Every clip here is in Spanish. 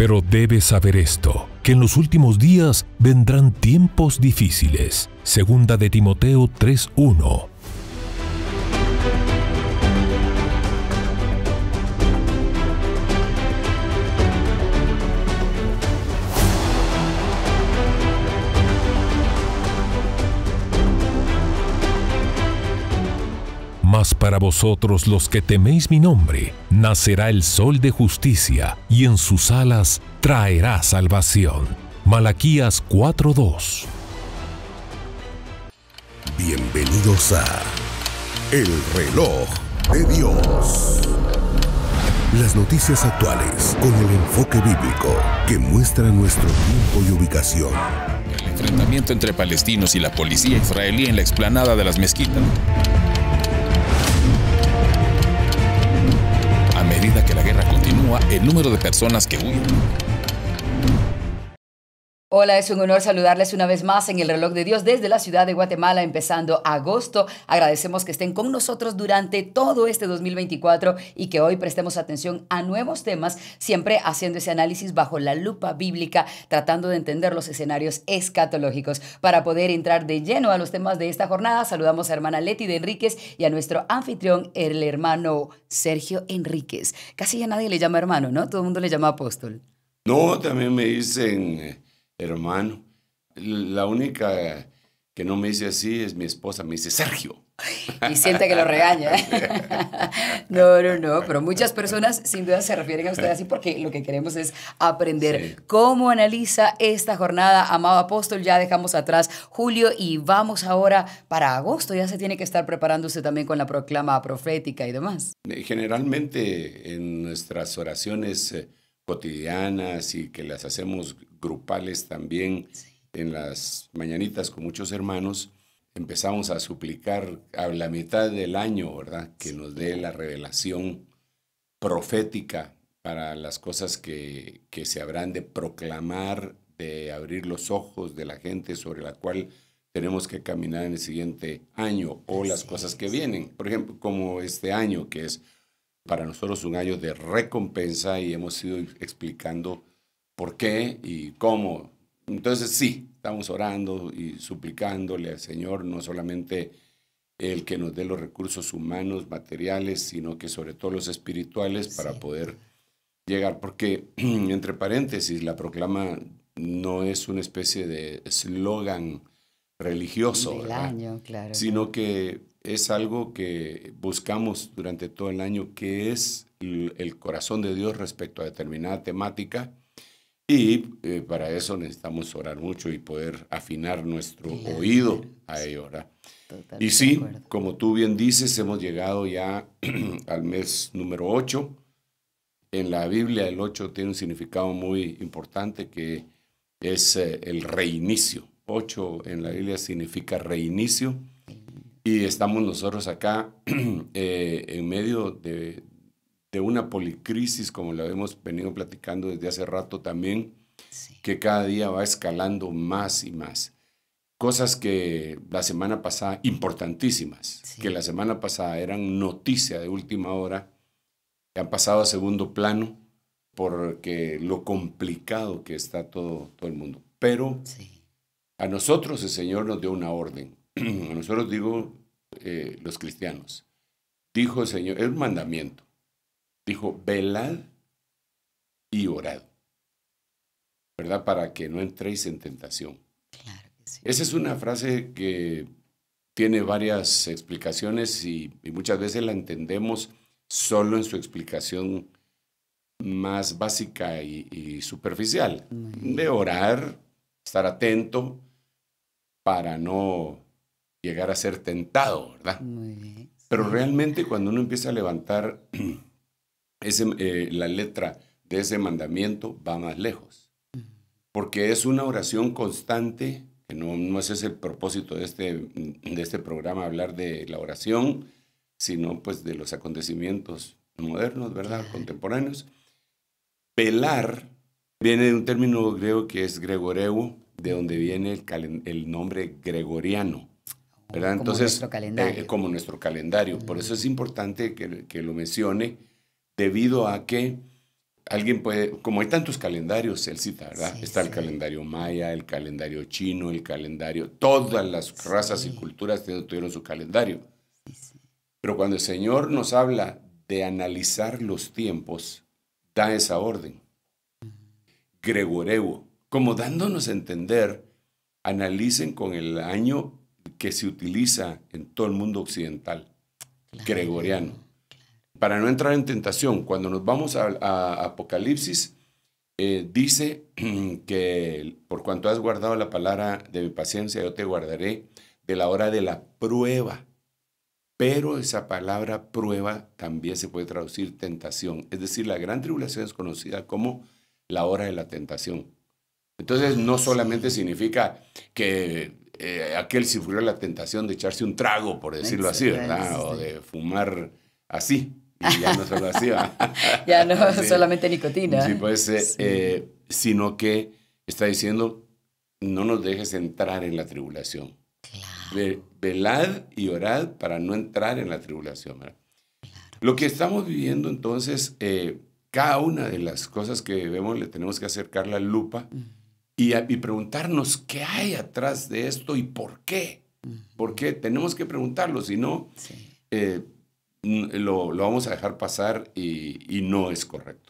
Pero debes saber esto, que en los últimos días vendrán tiempos difíciles. Segunda de Timoteo 3.1 para vosotros los que teméis mi nombre. Nacerá el sol de justicia, y en sus alas traerá salvación. Malaquías 4:2 Bienvenidos a El reloj de Dios. Las noticias actuales con el enfoque bíblico que muestra nuestro tiempo y ubicación. El enfrentamiento entre palestinos y la policía israelí en la explanada de las mezquitas. medida que la guerra continúa, el número de personas que huyen Hola, es un honor saludarles una vez más en el reloj de Dios desde la ciudad de Guatemala empezando agosto. Agradecemos que estén con nosotros durante todo este 2024 y que hoy prestemos atención a nuevos temas, siempre haciendo ese análisis bajo la lupa bíblica, tratando de entender los escenarios escatológicos. Para poder entrar de lleno a los temas de esta jornada, saludamos a hermana Leti de Enríquez y a nuestro anfitrión, el hermano Sergio Enríquez. Casi ya nadie le llama hermano, ¿no? Todo el mundo le llama apóstol. No, también me dicen eh, hermano. La única que no me dice así es mi esposa, me dice Sergio. Y siente que lo regaña. No, no, no, pero muchas personas sin duda se refieren a usted así porque lo que queremos es aprender cómo analiza esta jornada, amado apóstol. Ya dejamos atrás julio y vamos ahora para agosto. Ya se tiene que estar preparándose también con la proclama profética y demás. Generalmente en nuestras oraciones eh, cotidianas y que las hacemos grupales también en las mañanitas con muchos hermanos, empezamos a suplicar a la mitad del año, ¿verdad? Que nos dé la revelación profética para las cosas que, que se habrán de proclamar, de abrir los ojos de la gente sobre la cual tenemos que caminar en el siguiente año o las cosas que vienen. Por ejemplo, como este año que es para nosotros un año de recompensa y hemos ido explicando por qué y cómo. Entonces sí, estamos orando y suplicándole al Señor no solamente el que nos dé los recursos humanos, materiales, sino que sobre todo los espirituales para poder llegar. Porque, entre paréntesis, la proclama no es una especie de eslogan religioso, sino que es algo que buscamos durante todo el año, que es el corazón de Dios respecto a determinada temática y eh, para eso necesitamos orar mucho y poder afinar nuestro oído a ello. ¿verdad? y sí, como tú bien dices, hemos llegado ya al mes número 8. En la Biblia el 8 tiene un significado muy importante que es eh, el reinicio. 8 en la Biblia significa reinicio. Y estamos nosotros acá eh, en medio de, de una policrisis, como lo hemos venido platicando desde hace rato también, que cada día va escalando más y más. Cosas que la semana pasada, importantísimas, que la semana pasada eran noticia de última hora, que han pasado a segundo plano porque lo complicado que está todo, todo el mundo. Pero a nosotros el Señor nos dio una orden, a nosotros digo eh, los cristianos, dijo el Señor, es un mandamiento, Dijo, velad y orad, ¿verdad? Para que no entréis en tentación. Claro que sí. Esa es una frase que tiene varias explicaciones y, muchas veces la entendemos solo en su explicación más básica y, superficial. De orar, estar atento para no llegar a ser tentado, ¿verdad? Muy bien. Pero realmente cuando uno empieza a levantar Eh, la letra de ese mandamiento va más lejos, porque es una oración constante, que no, no ese es el propósito de este, de este programa, hablar de la oración, sino pues de los acontecimientos modernos, ¿verdad? Contemporáneos. Pelar viene de un término griego que es gregoreo, de donde viene el, el nombre gregoriano. ¿verdad? Como Entonces, nuestro calendario. Eh, como nuestro calendario. Por eso es importante que, que lo mencione debido a que alguien puede, como hay tantos calendarios, cita, ¿verdad? Está el calendario maya, el calendario chino, el calendario, todas las razas y culturas tuvieron su calendario. Pero cuando el Señor nos habla de analizar los tiempos, da esa orden. Gregoreo, como dándonos a entender, analicen con el año que se utiliza en todo el mundo occidental, gregoriano para no entrar en tentación. Cuando nos vamos a, Apocalipsis, eh, dice que por cuanto has guardado la palabra de mi paciencia, yo te guardaré de la hora de la prueba. Pero esa palabra prueba también se puede traducir tentación. Es decir, la gran tribulación es conocida como la hora de la tentación. Entonces, no solamente significa que eh, aquel sufrió la tentación de echarse un trago, por decirlo así, ¿verdad? O de fumar así, y ya no solo así ya no solamente nicotina. Sí, pues, eh, eh, sino que está diciendo, no nos dejes entrar en la tribulación. Claro. velad y orad para no entrar en la tribulación. Lo que estamos viviendo entonces, eh, cada una de las cosas que vemos le tenemos que acercar la lupa y, y, preguntarnos qué hay atrás de esto y por qué. Porque Tenemos que preguntarlo, si no lo, lo vamos a dejar pasar y, y no es correcto.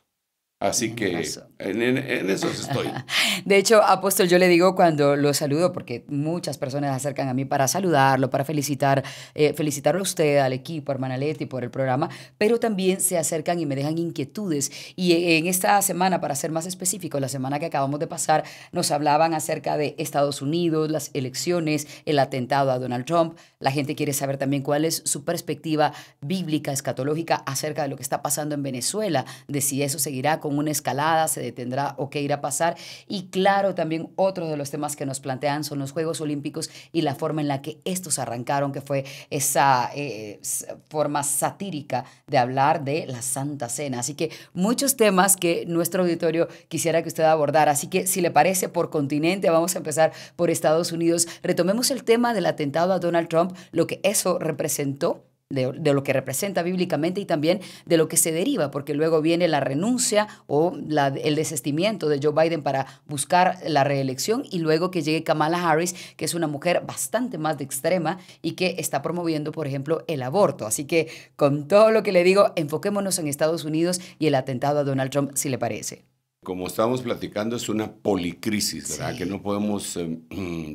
Así que en, eso estoy. De hecho, apóstol, yo le digo cuando lo saludo, porque muchas personas se acercan a mí para saludarlo, para felicitar, eh, felicitarlo a usted, al equipo, hermana Leti, por el programa, pero también se acercan y me dejan inquietudes. Y e, en esta semana, para ser más específico, la semana que acabamos de pasar, nos hablaban acerca de Estados Unidos, las elecciones, el atentado a Donald Trump. La gente quiere saber también cuál es su perspectiva bíblica, escatológica, acerca de lo que está pasando en Venezuela, de si eso seguirá con una escalada, se detendrá o qué irá a pasar. Y claro, también otro de los temas que nos plantean son los Juegos Olímpicos y la forma en la que estos arrancaron, que fue esa eh, forma satírica de hablar de la Santa Cena. Así que muchos temas que nuestro auditorio quisiera que usted abordara. Así que si le parece por continente, vamos a empezar por Estados Unidos. Retomemos el tema del atentado a Donald Trump, lo que eso representó de, lo que representa bíblicamente y también de lo que se deriva, porque luego viene la renuncia o el desestimiento de Joe Biden para buscar la reelección y luego que llegue Kamala Harris, que es una mujer bastante más de extrema y que está promoviendo, por ejemplo, el aborto. Así que con todo lo que le digo, enfoquémonos en Estados Unidos y el atentado a Donald Trump, si le parece. Como estamos platicando, es una policrisis, ¿verdad? Que no podemos em,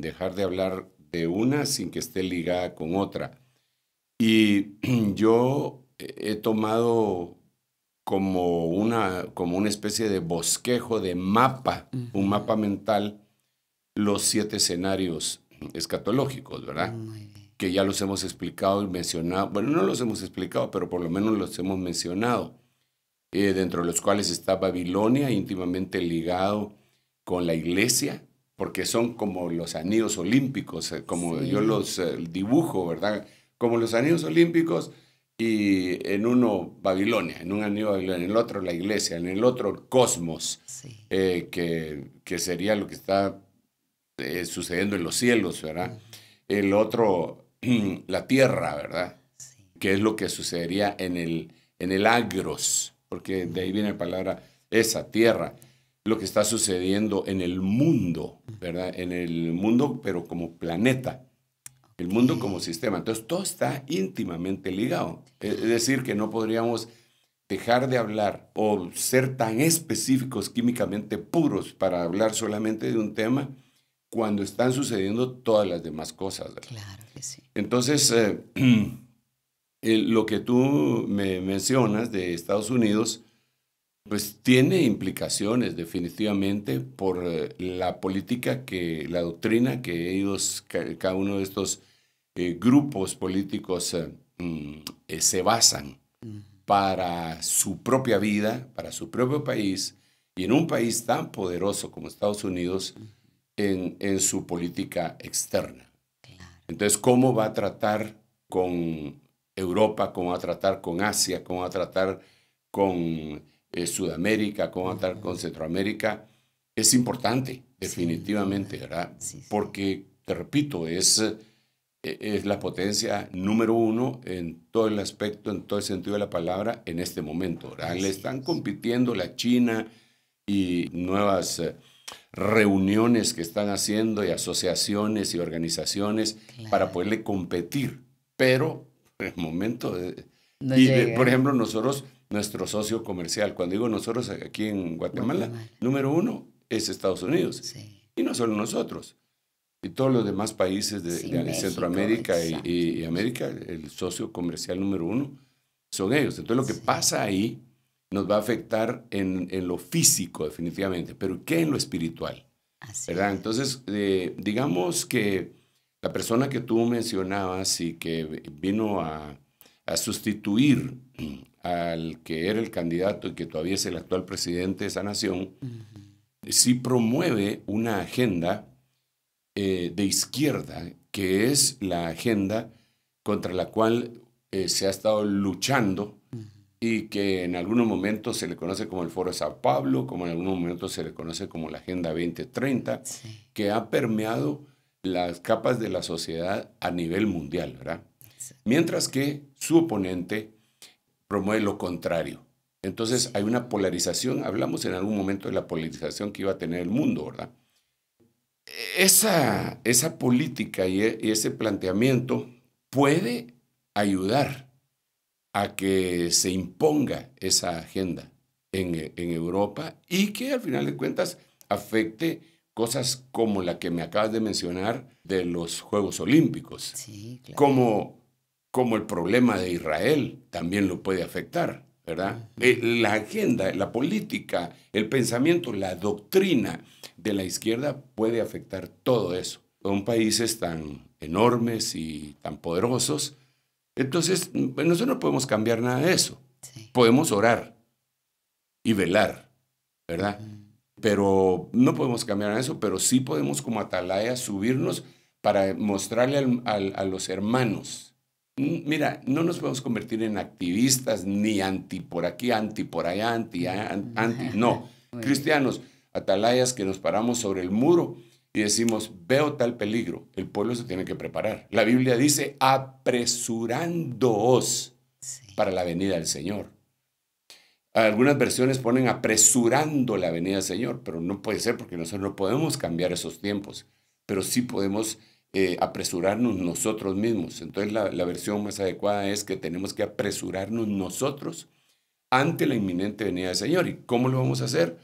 dejar de hablar de una sin que esté ligada con otra. Y yo he tomado como una, como una especie de bosquejo, de mapa, un mapa mental, los siete escenarios escatológicos, ¿verdad? Que ya los hemos explicado y mencionado, bueno, no los hemos explicado, pero por lo menos los hemos mencionado, eh, dentro de los cuales está Babilonia, íntimamente ligado con la iglesia, porque son como los anillos olímpicos, eh, como yo los eh, dibujo, ¿verdad? como los anillos olímpicos, y en uno Babilonia, en un anillo en el otro la iglesia, en el otro el cosmos, eh, que, sería lo que está eh, sucediendo en los cielos, ¿verdad? El otro, la tierra, ¿verdad? Que es lo que sucedería en el, en el agros, porque de ahí viene la palabra esa tierra, lo que está sucediendo en el mundo, ¿verdad? En el mundo, pero como planeta el mundo como sistema. Entonces, todo está íntimamente ligado. Es decir, que no podríamos dejar de hablar o ser tan específicos químicamente puros para hablar solamente de un tema cuando están sucediendo todas las demás cosas. Claro que sí. Entonces, eh, lo que tú me mencionas de Estados Unidos, pues tiene implicaciones definitivamente por eh, la política que, la doctrina que ellos, cada uno de estos eh, grupos políticos eh, mm, se basan para su propia vida, para su propio país y en un país tan poderoso como Estados Unidos en, en su política externa. Entonces, ¿cómo va a tratar con Europa? ¿Cómo va a tratar con Asia? ¿Cómo va a tratar con eh, Sudamérica, cómo estar con Centroamérica, es importante, definitivamente, ¿verdad? Porque, te repito, es, eh, es la potencia número uno en todo el aspecto, en todo el sentido de la palabra, en este momento, ¿verdad? Le están compitiendo la China y nuevas eh, reuniones que están haciendo y asociaciones y organizaciones para poderle competir, pero en el momento... y por ejemplo, nosotros nuestro socio comercial. Cuando digo nosotros aquí en Guatemala, número uno es Estados Unidos. Y no solo nosotros. Y todos los demás países de, Centroamérica y, América, el socio comercial número uno son ellos. Entonces lo que pasa ahí nos va a afectar en, lo físico definitivamente, pero ¿qué en lo espiritual? ¿verdad? Entonces, eh, digamos que la persona que tú mencionabas y que vino a, a sustituir al que era el candidato y que todavía es el actual presidente de esa nación, sí promueve una agenda eh, de izquierda, que es la agenda contra la cual eh, se ha estado luchando y que en algunos momentos se le conoce como el Foro de San Pablo, como en algunos momentos se le conoce como la Agenda 2030, que ha permeado las capas de la sociedad a nivel mundial, ¿verdad? Mientras que su oponente, promueve lo contrario. Entonces hay una polarización, hablamos en algún momento de la polarización que iba a tener el mundo, ¿verdad? Esa, esa política y, e, ese planteamiento puede ayudar a que se imponga esa agenda en, Europa y que al final de cuentas afecte cosas como la que me acabas de mencionar de los Juegos Olímpicos, sí, como como el problema de Israel también lo puede afectar, ¿verdad? Eh, la agenda, la política, el pensamiento, la doctrina de la izquierda puede afectar todo eso. Son países tan enormes y tan poderosos. Entonces, nosotros no podemos cambiar nada de eso. Podemos orar y velar, ¿verdad? Pero no podemos cambiar nada de eso, pero sí podemos como atalaya subirnos para mostrarle al, a los hermanos Mm, mira, no nos podemos convertir en activistas ni anti por aquí, anti por allá, anti, mm. anti, no. Cristianos, atalayas que nos paramos sobre el muro y decimos, veo tal peligro, el pueblo se tiene que preparar. La Biblia dice, apresurándoos para la venida del Señor. Algunas versiones ponen apresurando la venida del Señor, pero no puede ser porque nosotros no podemos cambiar esos tiempos, pero sí podemos eh, apresurarnos nosotros mismos. Entonces la, versión más adecuada es que tenemos que apresurarnos nosotros ante la inminente venida del Señor. ¿Y cómo lo vamos a hacer?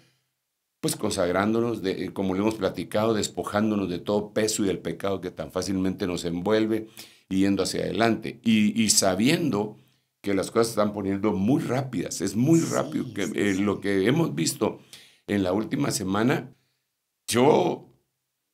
Pues consagrándonos, de, eh, como lo hemos platicado, despojándonos de todo peso y del pecado que tan fácilmente nos envuelve, y yendo hacia adelante. Y, sabiendo que las cosas se están poniendo muy rápidas, es muy rápido. Eh, lo que hemos visto en la última semana, yo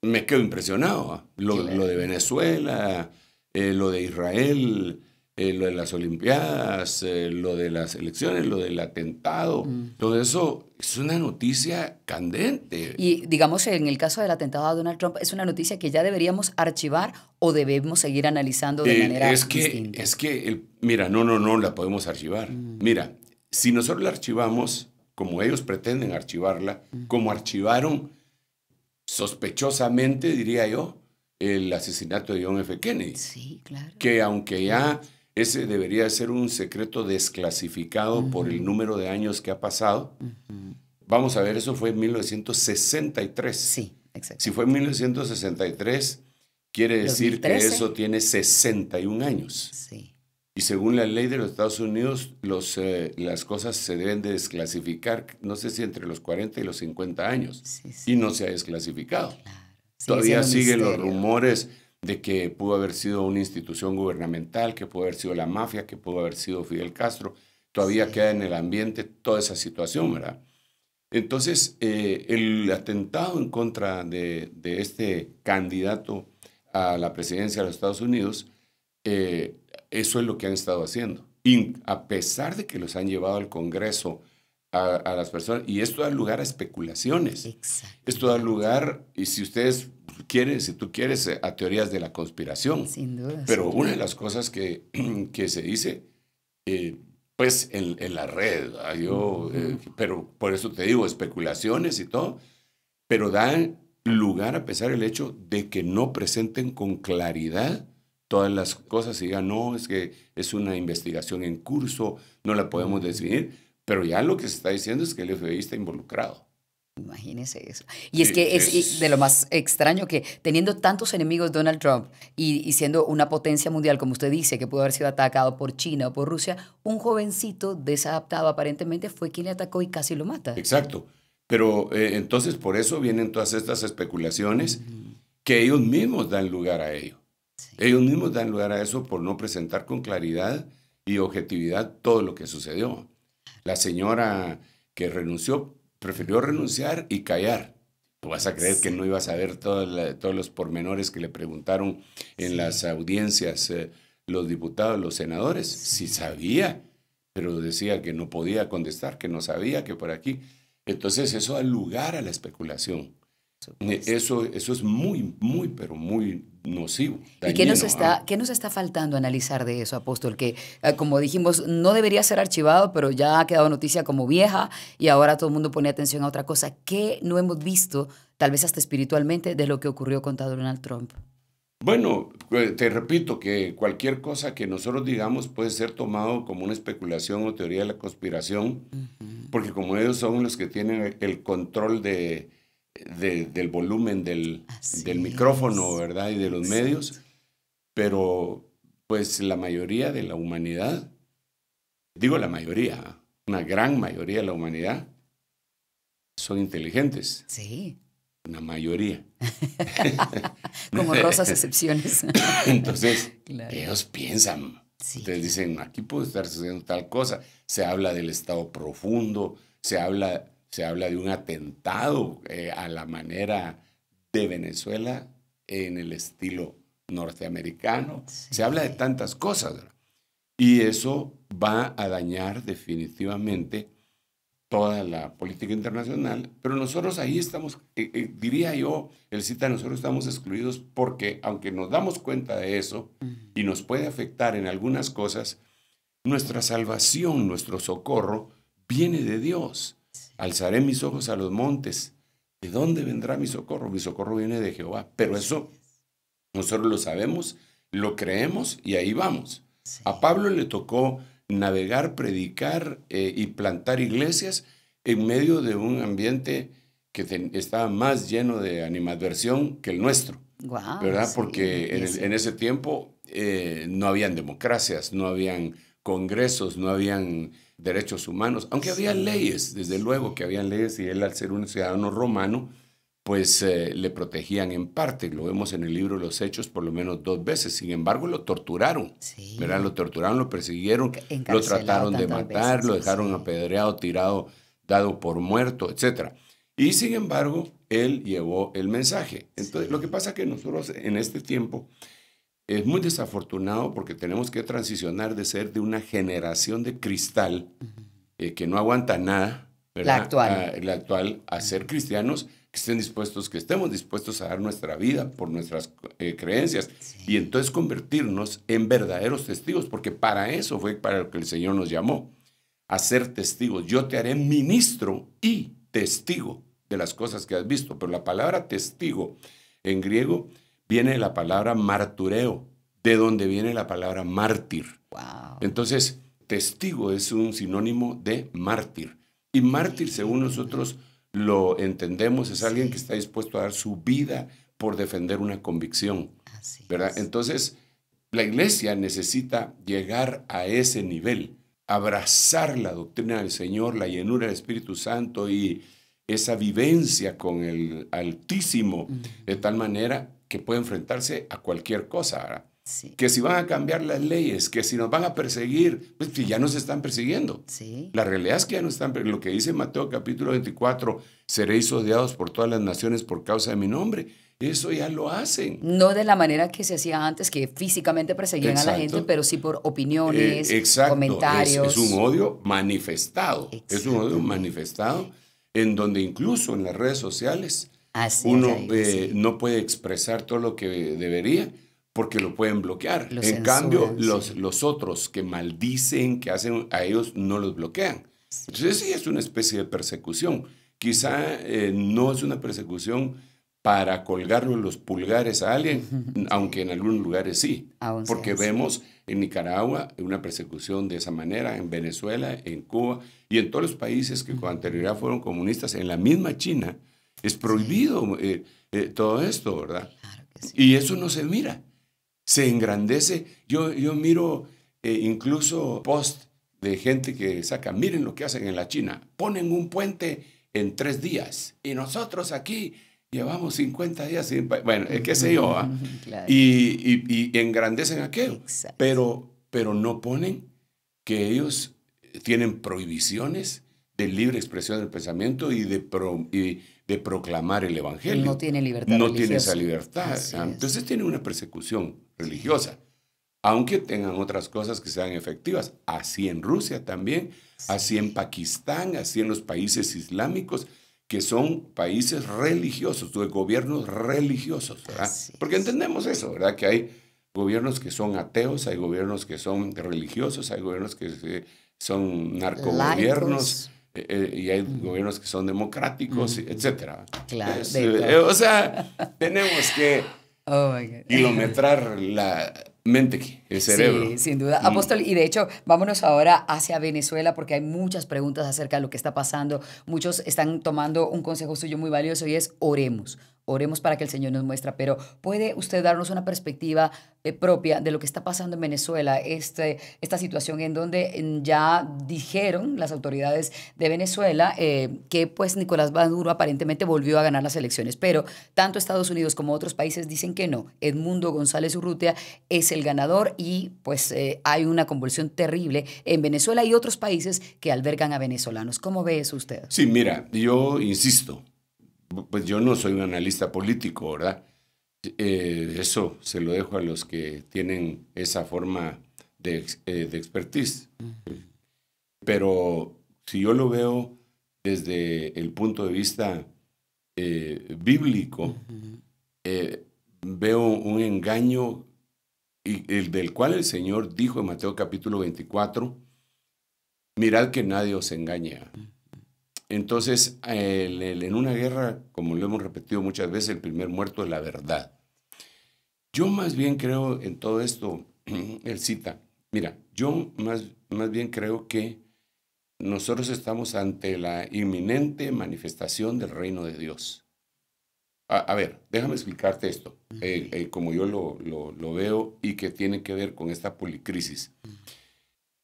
me quedo impresionado. ¿ah? Lo, de Venezuela, eh, lo de Israel, eh, lo de las Olimpiadas, eh, lo de las elecciones, lo del atentado, mm. todo eso es una noticia candente. Y digamos, en el caso del atentado a Donald Trump, es una noticia que ya deberíamos archivar o debemos seguir analizando de manera es que, Es que, mira, no, no, no la podemos archivar. Mm. Mira, si nosotros la archivamos como ellos pretenden archivarla, mm. como archivaron sospechosamente, diría yo, el asesinato de John F. Kennedy. Sí, claro. Que aunque ya ese debería ser un secreto desclasificado por el número de años que ha pasado, vamos a ver, eso fue en 1963. Sí, exacto. Si fue en 1963, quiere decir que eso tiene 61 años. Sí. Y según la ley de los Estados Unidos, los, eh, las cosas se deben de desclasificar, no sé si entre los 40 y los 50 años. Y no se ha desclasificado. Todavía siguen los rumores de que pudo haber sido una institución gubernamental, que pudo haber sido la mafia, que pudo haber sido Fidel Castro. Todavía queda en el ambiente toda esa situación, ¿verdad? Entonces, eh, el atentado en contra de, de, este candidato a la presidencia de los Estados Unidos eh, eso es lo que han estado haciendo. Y a pesar de que los han llevado al Congreso, a, las personas, y esto da lugar a especulaciones. Esto da lugar, y si ustedes quieren, si tú quieres, eh, a teorías de la conspiración. Sin duda. Pero una de las cosas que, que se dice, eh, pues en, la red, ah, yo, eh, pero por eso te digo, especulaciones y todo, pero dan lugar a pesar el hecho de que no presenten con claridad todas las cosas y digan, no, es que es una investigación en curso, no la podemos definir pero ya lo que se está diciendo es que el FBI está involucrado. Imagínese eso. Y es que es, de lo más extraño que teniendo tantos enemigos Donald Trump y, siendo una potencia mundial, como usted dice, que pudo haber sido atacado por China o por Rusia, un jovencito desadaptado aparentemente fue quien le atacó y casi lo mata. Exacto. Pero eh, entonces por eso vienen todas estas especulaciones que ellos mismos dan lugar a ello. Ellos mismos dan lugar a eso por no presentar con claridad y objetividad todo lo que sucedió. La señora que renunció prefirió renunciar y callar. Tú vas a creer que no iba a ver todos los pormenores que le preguntaron en las audiencias eh, los diputados, los senadores. sí sabía, pero decía que no podía contestar, que no sabía, que por aquí. Entonces eso da lugar a la especulación. Eso, eh, pues, eso es muy, muy, pero muy nocivo. ¿Y qué nos, está, qué nos está faltando analizar de eso, apóstol? Que, ah, como dijimos, no debería ser archivado, pero ya ha quedado noticia como vieja y ahora todo el mundo pone atención a otra cosa. ¿Qué no hemos visto, tal vez hasta espiritualmente, de lo que ocurrió con Donald Trump? Bueno, eh, te repito que cualquier cosa que nosotros digamos puede ser tomado como una especulación o teoría de la conspiración, porque como ellos son los que tienen el control de, del volumen del, micrófono, ¿verdad? Y de los medios, pero pues la mayoría de la humanidad, digo la mayoría, una gran mayoría de la humanidad, son inteligentes. Sí. Una mayoría. Como rosas excepciones. Entonces, ellos piensan. Sí. Entonces dicen, aquí puede estar sucediendo tal cosa. Se habla del estado profundo, se habla se habla de un atentado eh, a la manera de Venezuela en el estilo norteamericano, se habla de tantas cosas. Y eso va a dañar definitivamente toda la política internacional, pero nosotros ahí estamos, eh, eh, diría yo, el cita, nosotros estamos excluidos porque aunque nos damos cuenta de eso y nos puede afectar en algunas cosas, nuestra salvación, nuestro socorro viene de Dios. Alzaré mis ojos a los montes. ¿De dónde vendrá mi socorro? Mi socorro viene de Jehová. Pero eso nosotros lo sabemos, lo creemos y ahí vamos. A Pablo le tocó navegar, predicar eh, y plantar iglesias en medio de un ambiente que estaba más lleno de animadversión que el nuestro. ¿Verdad? Porque en, ese tiempo eh, no habían democracias, no habían congresos, no habían derechos humanos, aunque había leyes, desde luego que había leyes y él al ser un ciudadano romano, pues eh, le protegían en parte, lo vemos en el libro Los Hechos por lo menos dos veces, sin embargo lo torturaron, sí. Lo torturaron, lo persiguieron, lo trataron de matar, lo dejaron apedreado, tirado, dado por muerto, etc. Y sin embargo, él llevó el mensaje. Entonces, lo que pasa es que nosotros en este tiempo es muy desafortunado porque tenemos que transicionar de ser de una generación de cristal eh, que no aguanta nada, ¿verdad? la actual, a, ah, la actual a ser cristianos que estén dispuestos, que estemos dispuestos a dar nuestra vida por nuestras eh, creencias y entonces convertirnos en verdaderos testigos, porque para eso fue para lo que el Señor nos llamó, a ser testigos. Yo te haré ministro y testigo de las cosas que has visto, pero la palabra testigo en griego viene la palabra martureo, de donde viene la palabra mártir. Entonces, testigo es un sinónimo de mártir. Y mártir, según nosotros lo entendemos, es alguien que está dispuesto a dar su vida por defender una convicción. ¿verdad? Entonces, la iglesia necesita llegar a ese nivel, abrazar la doctrina del Señor, la llenura del Espíritu Santo y esa vivencia con el Altísimo, de tal manera que puede enfrentarse a cualquier cosa, ahora Que si van a cambiar las leyes, que si nos van a perseguir, pues que ya nos están persiguiendo. Sí. La realidad es que ya nos están Lo que dice Mateo capítulo 24, seréis odiados por todas las naciones por causa de mi nombre. Eso ya lo hacen. No de la manera que se hacía antes, que físicamente perseguían a la gente, pero sí por opiniones, eh, comentarios. exacto. es, un odio manifestado. Es un odio manifestado en donde incluso en las redes sociales uno eh, no puede expresar todo lo que debería porque lo pueden bloquear. en cambio, los, los otros que maldicen, que hacen a ellos, no los bloquean. Entonces sí es una especie de persecución. Quizá eh, no es una persecución para colgarle los pulgares a alguien, aunque en algunos lugares sí, porque vemos en Nicaragua una persecución de esa manera, en Venezuela, en Cuba y en todos los países que con anterioridad fueron comunistas, en la misma China, es prohibido eh, eh, todo esto, ¿verdad? Y eso no se mira. Se engrandece. Yo, yo miro eh, incluso post de gente que saca, miren lo que hacen en la China. Ponen un puente en tres días y nosotros aquí llevamos 50 días sin... Bueno, qué sé yo. ¿ah? Y, engrandecen aquello. Pero, pero no ponen que ellos tienen prohibiciones de libre expresión del pensamiento y de... Pro, de proclamar el Evangelio. no tiene libertad. No tiene esa libertad. ¿ah? Entonces tiene una persecución religiosa, aunque tengan otras cosas que sean efectivas. Así en Rusia también, así en Pakistán, así en los países islámicos, que son países religiosos, de gobiernos religiosos. Porque entendemos eso, ¿verdad? Que hay gobiernos que son ateos, hay gobiernos que son religiosos, hay gobiernos que son narcogobiernos. Eh, y hay gobiernos que son democráticos, etcétera. Claro, eh, o sea, tenemos que oh kilometrar la mente, el cerebro. Sí, sin duda. Mm. Apóstol, y de hecho, vámonos ahora hacia Venezuela porque hay muchas preguntas acerca de lo que está pasando. Muchos están tomando un consejo suyo muy valioso y es oremos oremos para que el Señor nos muestre, pero ¿puede usted darnos una perspectiva eh, propia de lo que está pasando en Venezuela, este, esta situación en donde ya dijeron las autoridades de Venezuela eh, que pues Nicolás Maduro aparentemente volvió a ganar las elecciones, pero tanto Estados Unidos como otros países dicen que no. Edmundo González Urrutia es el ganador y pues eh, hay una convulsión terrible en Venezuela y otros países que albergan a venezolanos. ¿Cómo ve eso usted? Sí, mira, yo insisto, pues yo no soy un analista político, ¿verdad? Eh, eso se lo dejo a los que tienen esa forma eh, de, expertise. Pero si yo lo veo desde el punto de vista eh, bíblico, veo un engaño y, el del cual el Señor dijo en Mateo capítulo 24, mirad que nadie os engaña. Entonces, en una guerra, como lo hemos repetido muchas veces, el primer muerto es la verdad. Yo más bien creo en todo esto, el cita, mira, yo más, más bien creo que nosotros estamos ante la inminente manifestación del reino de Dios. A, ver, déjame explicarte esto, como yo lo, lo veo y que tiene que ver con esta policrisis.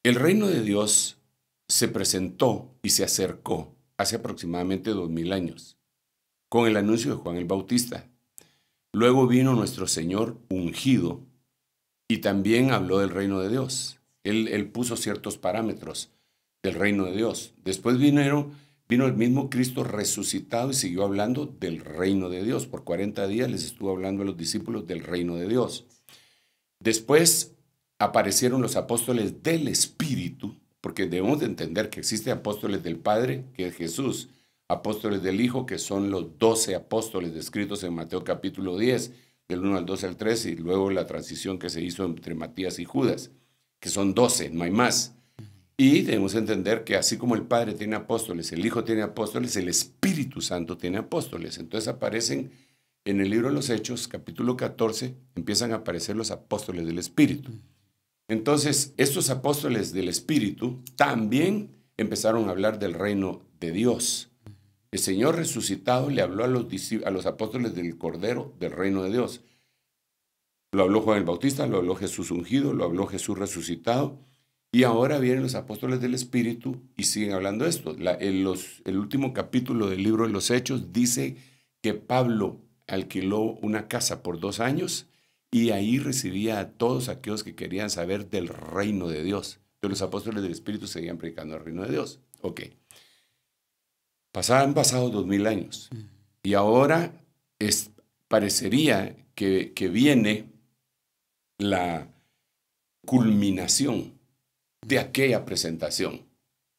El reino de Dios se presentó y se acercó hace aproximadamente 2000 años, con el anuncio de Juan el Bautista. Luego vino nuestro Señor ungido y también habló del reino de Dios. Él, puso ciertos parámetros del reino de Dios. Después vino el mismo Cristo resucitado y siguió hablando del reino de Dios. Por 40 días les estuvo hablando a los discípulos del reino de Dios. Después aparecieron los apóstoles del Espíritu, porque debemos entender que existen apóstoles del Padre, que es Jesús, apóstoles del Hijo, que son los doce apóstoles descritos en Mateo capítulo 10, del 1 al 12 al 13, y luego la transición que se hizo entre Matías y Judas, que son doce, no hay más. Y debemos entender que así como el Padre tiene apóstoles, el Hijo tiene apóstoles, el Espíritu Santo tiene apóstoles. Entonces aparecen en el libro de los Hechos, capítulo 14, empiezan a aparecer los apóstoles del Espíritu. Entonces, estos apóstoles del Espíritu también empezaron a hablar del reino de Dios. El Señor resucitado le habló a los, a los apóstoles del Cordero del reino de Dios. Lo habló Juan el Bautista, lo habló Jesús ungido, lo habló Jesús resucitado. Y ahora vienen los apóstoles del Espíritu y siguen hablando esto. el último capítulo del libro de los Hechos dice que Pablo alquiló una casa por dos años y ahí recibía a todos aquellos que querían saber del reino de Dios. los apóstoles del Espíritu seguían predicando el reino de Dios. Ok. Pasaban pasado dos mil años. Mm. Y ahora es, parecería que, viene la culminación de aquella presentación.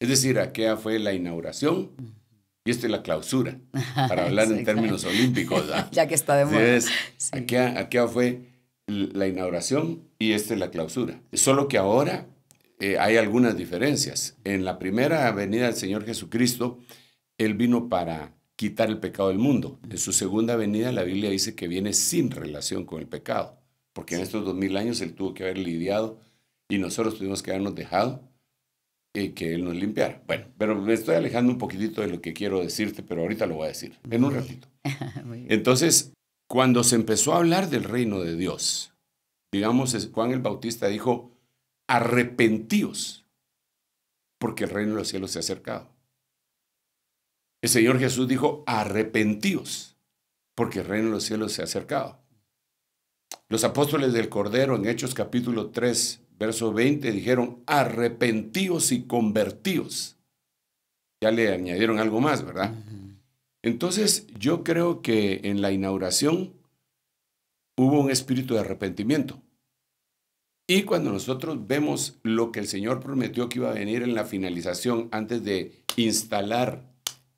Es decir, aquella fue la inauguración y esta es la clausura, para hablar en términos olímpicos. ya que está de moda. Aquella, aquella, fue la inauguración y esta es la clausura. Solo que ahora eh, hay algunas diferencias. En la primera venida del Señor Jesucristo, Él vino para quitar el pecado del mundo. En su segunda venida la Biblia dice que viene sin relación con el pecado, porque en estos dos mil años Él tuvo que haber lidiado y nosotros tuvimos que habernos dejado y eh, que Él nos limpiara. Bueno, pero me estoy alejando un poquitito de lo que quiero decirte, pero ahorita lo voy a decir, en un ratito. Entonces, cuando se empezó a hablar del reino de Dios, digamos, Juan el Bautista dijo, arrepentíos, porque el reino de los cielos se ha acercado. El Señor Jesús dijo, arrepentíos, porque el reino de los cielos se ha acercado. Los apóstoles del Cordero en Hechos capítulo 3, verso 20, dijeron, arrepentíos y convertíos. Ya le añadieron algo más, ¿verdad? Entonces, yo creo que en la inauguración hubo un espíritu de arrepentimiento. Y cuando nosotros vemos lo que el Señor prometió que iba a venir en la finalización antes de instalar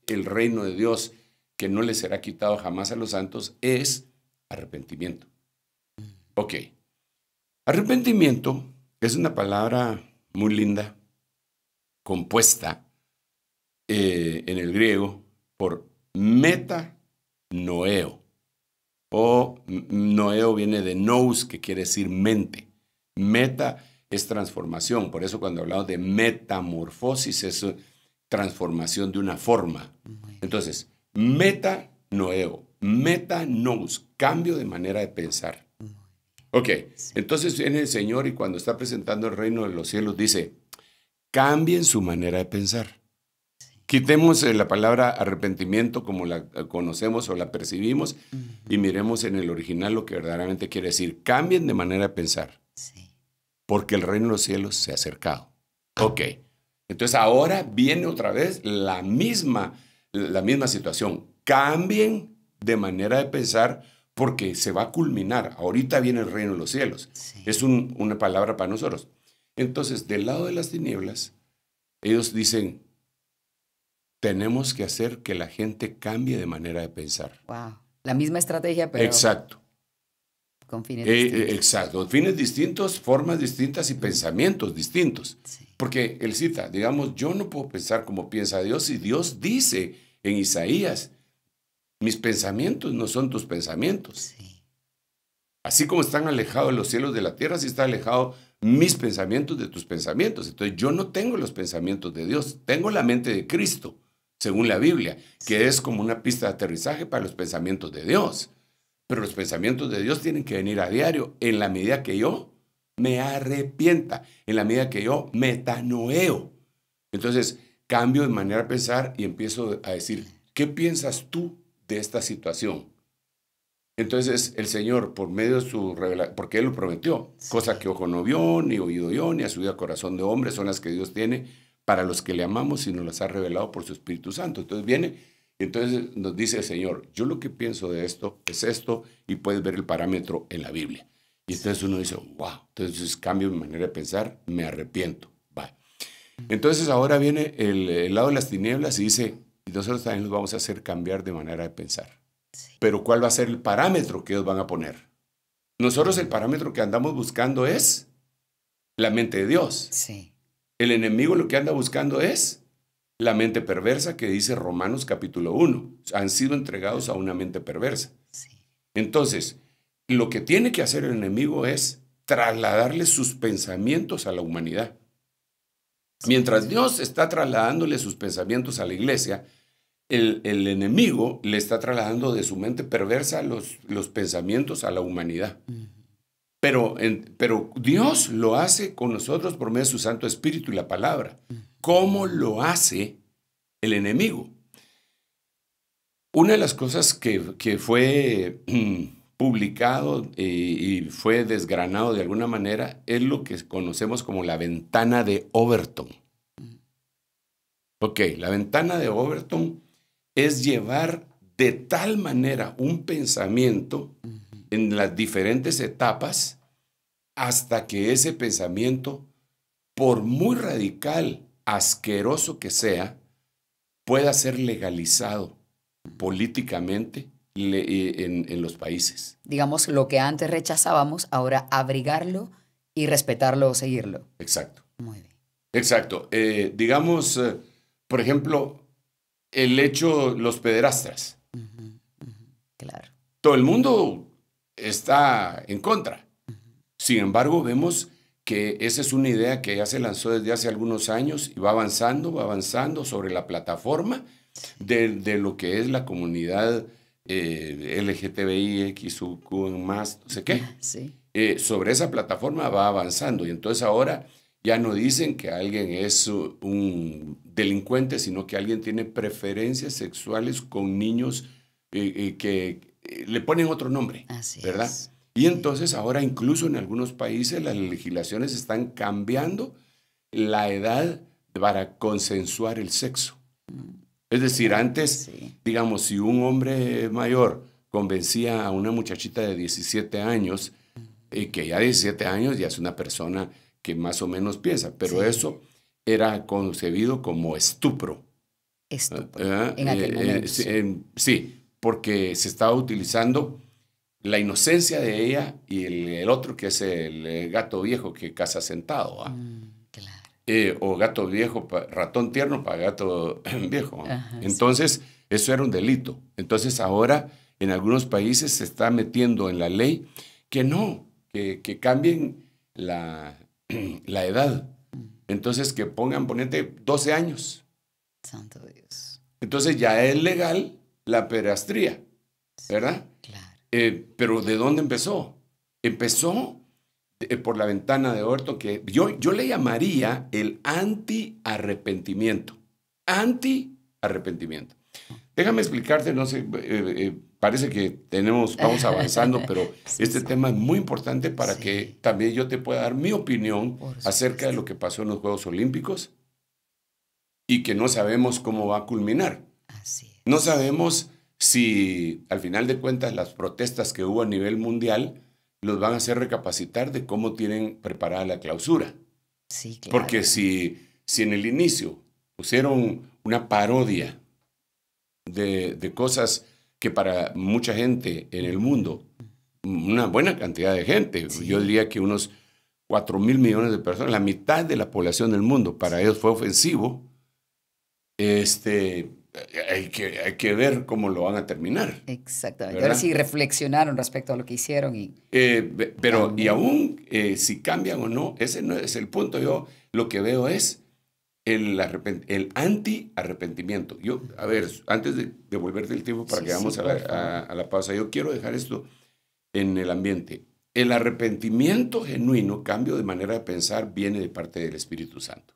el reino de Dios, que no le será quitado jamás a los santos, es arrepentimiento. Mm. Ok. Arrepentimiento es una palabra muy linda, compuesta eh, en el griego por meta noeo O noeo viene de nous, que quiere decir mente. Meta es transformación. Por eso cuando hablamos de metamorfosis es eh, transformación de una forma. Entonces, meta meta nous cambio de manera de pensar. Ok, entonces viene el Señor y cuando está presentando el reino de los cielos dice, cambien su manera de pensar. Quitemos eh, la palabra arrepentimiento como la eh, conocemos o la percibimos y miremos en el original lo que verdaderamente quiere decir. Cambien de manera de pensar. Porque el reino de los cielos se ha acercado. Ok. Entonces ahora viene otra vez la misma, la misma situación. Cambien de manera de pensar porque se va a culminar. Ahorita viene el reino de los cielos. Es una palabra para nosotros. Entonces, del lado de las tinieblas, ellos dicen, tenemos que hacer que la gente cambie de manera de pensar. Wow. La misma estrategia, pero. Exacto. Con fines eh, distintos. Eh, exacto. Fines distintos, formas distintas y pensamientos distintos. Porque él cita, digamos, yo no puedo pensar como piensa Dios y Dios dice en Isaías, mis pensamientos no son tus pensamientos. Sí. Así como están alejados los cielos de la tierra, así está alejado mis pensamientos de tus pensamientos. Entonces yo no tengo los pensamientos de Dios, tengo la mente de Cristo según la Biblia, que es como una pista de aterrizaje para los pensamientos de Dios. Pero los pensamientos de Dios tienen que venir a diario en la medida que yo me arrepienta, en la medida que yo metanoeo. Entonces, cambio de manera de pensar y empiezo a decir, ¿qué piensas tú de esta situación? Entonces el Señor, por medio de su revelación, porque Él lo prometió, cosa que ojo no vio, ni oído yo, ni a su vida corazón de hombre, son las que Dios tiene para los que le amamos y nos las ha revelado por su Espíritu Santo. Entonces viene entonces nos dice el Señor, yo lo que pienso de esto es esto y puedes ver el parámetro en la Biblia. Y entonces uno dice, wow, entonces cambio mi manera de pensar, me arrepiento. Va. Entonces ahora viene el, lado de las tinieblas y dice, y nosotros también los vamos a hacer cambiar de manera de pensar. Pero ¿cuál va a ser el parámetro que ellos van a poner? Nosotros el parámetro que andamos buscando es la mente de Dios. Sí. El enemigo lo que anda buscando es la mente perversa que dice Romanos capítulo 1. Han sido entregados a una mente perversa. Entonces, lo que tiene que hacer el enemigo es trasladarle sus pensamientos a la humanidad. Mientras Dios está trasladándole sus pensamientos a la iglesia, el, enemigo le está trasladando de su mente perversa los, los pensamientos a la humanidad. Pero, pero Dios lo hace con nosotros por medio de su Santo Espíritu y la palabra. ¿Cómo lo hace el enemigo? Una de las cosas que, fue publicado eh, y fue desgranado de alguna manera es lo que conocemos como la ventana de Overton. Ok, la ventana de Overton es llevar de tal manera un pensamiento en las diferentes etapas hasta que ese pensamiento, por muy radical, asqueroso que sea, pueda ser legalizado políticamente eh, en, los países. Digamos, lo que antes rechazábamos, ahora abrigarlo y respetarlo o seguirlo. Exacto. Muy bien. Exacto. Eh, digamos, eh, por ejemplo, el hecho, los pederastras. claro. Todo el mundo está en contra. Sin embargo, vemos que esa es una idea que ya se lanzó desde hace algunos años y va avanzando, va avanzando sobre la plataforma de, lo que es la comunidad eh, LGTBI, más, no sé qué. Sí. Eh, sobre esa plataforma va avanzando y entonces ahora ya no dicen que alguien es un delincuente, sino que alguien tiene preferencias sexuales con niños eh, eh, que eh, le ponen otro nombre, ¿verdad? Y entonces ahora incluso en algunos países las legislaciones están cambiando la edad para consensuar el sexo. Mm. Es decir, antes, digamos, si un hombre mayor convencía a una muchachita de 17 años, y mm. eh, que ya 17 años ya es una persona que más o menos piensa, pero eso era concebido como estupro. Estupro. Ah, en aquel eh, sí, porque se estaba utilizando la inocencia de ella y el, otro que es el, gato viejo que caza sentado. Mm, claro. Eh, o gato viejo, ratón tierno para gato viejo. Entonces, eso era un delito. Entonces, ahora en algunos países se está metiendo en la ley que no, que, cambien la, la edad. Mm. Entonces, que pongan, ponente 12 años. Santo Dios. Entonces, ya es legal la perastría, ¿verdad? Claro. Eh, pero ¿de dónde empezó? Empezó eh, por la ventana de huerto que yo, yo le llamaría el anti-arrepentimiento. Anti-arrepentimiento. Déjame explicarte, no sé, eh, parece que tenemos, vamos avanzando, pero este tema es muy importante para que también yo te pueda dar mi opinión acerca de lo que pasó en los Juegos Olímpicos y que no sabemos cómo va a culminar. Así no sabemos si al final de cuentas las protestas que hubo a nivel mundial los van a hacer recapacitar de cómo tienen preparada la clausura. Sí, Porque si, si en el inicio pusieron una parodia de, cosas que para mucha gente en el mundo, una buena cantidad de gente, yo diría que unos 4 mil millones de personas, la mitad de la población del mundo, para ellos fue ofensivo, este, hay que, hay que ver cómo lo van a terminar. Exactamente. A ver si reflexionaron respecto a lo que hicieron. y eh, Pero, y aún eh, si cambian o no, ese no es el punto. Yo lo que veo es el, el anti-arrepentimiento. Yo, a ver, antes de devolverte el tiempo para que vamos a, a la pausa, yo quiero dejar esto en el ambiente. El arrepentimiento genuino, cambio de manera de pensar, viene de parte del Espíritu Santo.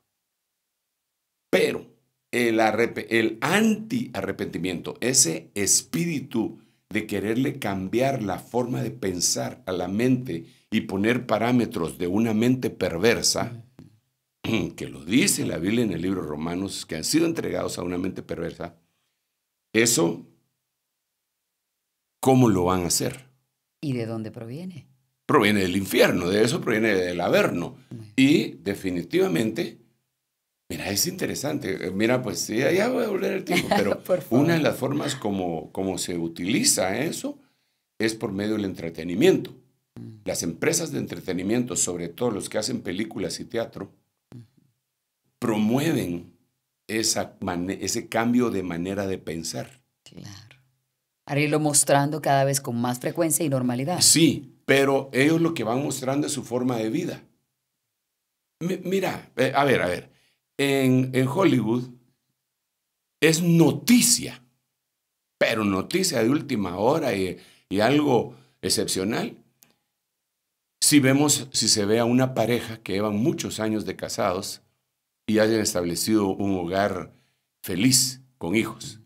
Pero el, anti-arrepentimiento, ese espíritu de quererle cambiar la forma de pensar a la mente y poner parámetros de una mente perversa, que lo dice la Biblia en el libro Romanos, que han sido entregados a una mente perversa, eso, ¿cómo lo van a hacer? ¿Y de dónde proviene? Proviene del infierno, de eso proviene del Averno. Y definitivamente Mira, es interesante. Eh, mira, pues sí, ya voy a volver el tiempo, pero una de las formas como, como se utiliza eso es por medio del entretenimiento. Mm. Las empresas de entretenimiento, sobre todo los que hacen películas y teatro, promueven esa ese cambio de manera de pensar. Claro. Para irlo mostrando cada vez con más frecuencia y normalidad. Sí, pero ellos lo que van mostrando es su forma de vida. mira, eh, a ver, a ver en, Hollywood es noticia, pero noticia de última hora y, algo excepcional. Si vemos, si se ve a una pareja que llevan muchos años de casados y hayan establecido un hogar feliz con hijos.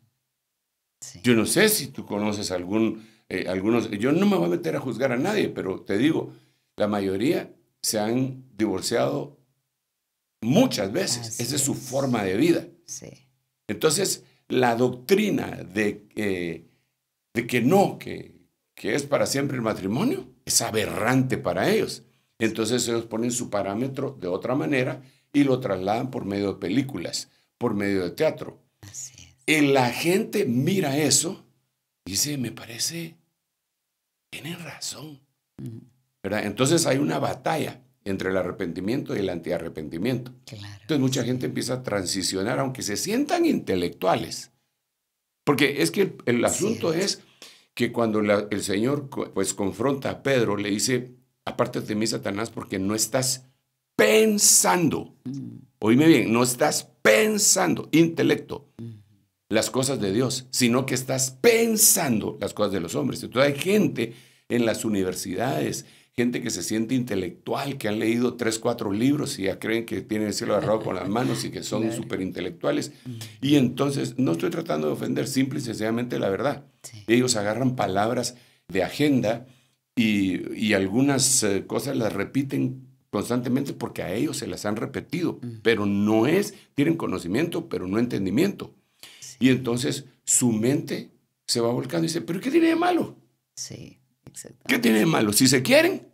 Yo no sé si tú conoces algún, eh, algunos, yo no me voy a meter a juzgar a nadie, pero te digo, la mayoría se han divorciado Muchas veces. Esa es su forma de vida. Entonces, la doctrina de, de que no, que, que es para siempre el matrimonio, es aberrante para ellos. Entonces ellos ponen su parámetro de otra manera y lo trasladan por medio de películas, por medio de teatro. Y la gente mira eso y dice, me parece, tienen razón. Entonces hay una batalla entre el arrepentimiento y el antiarrepentimiento. Claro. Entonces mucha gente empieza a transicionar, aunque se sientan intelectuales. Porque es que el, asunto es que cuando el Señor pues confronta a Pedro, le dice, aparte de mí, Satanás, porque no estás pensando. Mm. Oíme bien, no estás pensando, intelecto, mm. las cosas de Dios, sino que estás pensando las cosas de los hombres. Entonces hay gente en las universidades, gente que se siente intelectual, que han leído tres, cuatro libros y ya creen que tienen el cielo agarrado con las manos y que son súper superintelectuales. intelectuales. Y entonces, no estoy tratando de ofender, simple y sencillamente la verdad. Ellos agarran palabras de agenda y, algunas eh, cosas las repiten constantemente porque a ellos se las han repetido, pero no es, tienen conocimiento, pero no entendimiento. Y entonces su mente se va volcando y dice, pero ¿qué tiene de malo? Sí. ¿Qué tiene de malo? Si se quieren,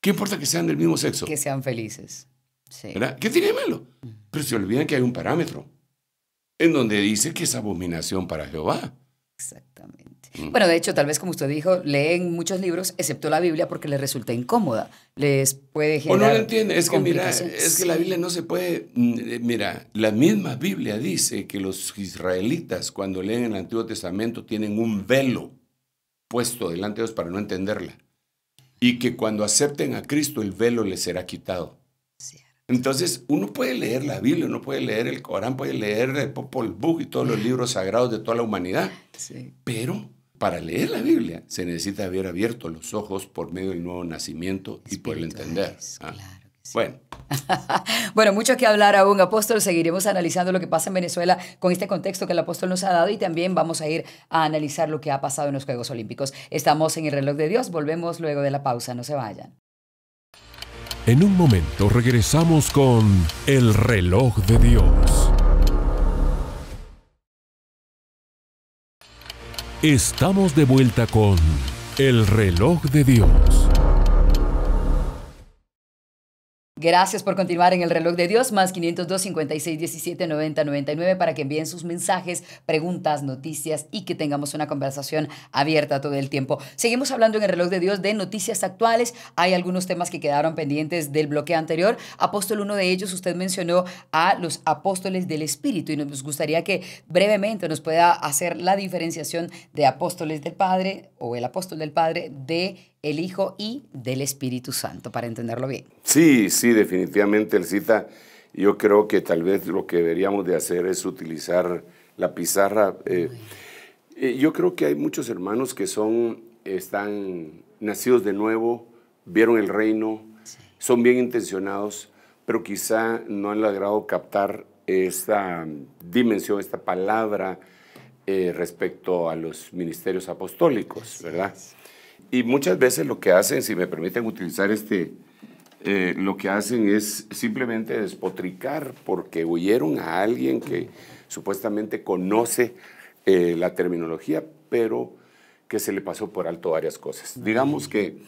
¿qué importa que sean del mismo sexo? Que sean felices. ¿Qué tiene de malo? Pero se olvidan que hay un parámetro en donde dice que es abominación para Jehová. Exactamente. Mm. Bueno, de hecho, tal vez como usted dijo, leen muchos libros, excepto la Biblia, porque les resulta incómoda. Les puede generar. O no lo entiende, Es que, mira, es que la Biblia no se puede. Mm, eh, mira, la misma Biblia dice que los israelitas, cuando leen el Antiguo Testamento, tienen un velo puesto delante de Dios para no entenderla. Y que cuando acepten a Cristo el velo les será quitado. Entonces, uno puede leer la Biblia, uno puede leer el Corán, puede leer el Popol Vuh y todos los libros sagrados de toda la humanidad. Pero para leer la Biblia se necesita haber abierto los ojos por medio del nuevo nacimiento y por el entender. Ah. Bueno. bueno, mucho que hablar aún, apóstol. Seguiremos analizando lo que pasa en Venezuela con este contexto que el apóstol nos ha dado y también vamos a ir a analizar lo que ha pasado en los Juegos Olímpicos. Estamos en el reloj de Dios, volvemos luego de la pausa, no se vayan. En un momento regresamos con el reloj de Dios. Estamos de vuelta con el reloj de Dios. Gracias por continuar en el reloj de Dios, más 502 56 17 90 99 para que envíen sus mensajes, preguntas, noticias y que tengamos una conversación abierta todo el tiempo. Seguimos hablando en el reloj de Dios de noticias actuales. Hay algunos temas que quedaron pendientes del bloqueo anterior. Apóstol, uno de ellos, usted mencionó a los apóstoles del Espíritu y nos gustaría que brevemente nos pueda hacer la diferenciación de apóstoles del Padre o el apóstol del Padre de el Hijo y del Espíritu Santo, para entenderlo bien. Sí, sí, definitivamente el cita, yo creo que tal vez lo que deberíamos de hacer es utilizar la pizarra. Eh, eh, yo creo que hay muchos hermanos que son, están nacidos de nuevo, vieron el reino, son bien intencionados, pero quizá no han logrado captar esta dimensión, esta palabra eh, respecto a los ministerios apostólicos, ¿verdad? Y muchas veces lo que hacen, si me permiten utilizar este, eh, lo que hacen es simplemente despotricar porque huyeron a alguien que supuestamente conoce eh, la terminología, pero que se le pasó por alto varias cosas. Digamos que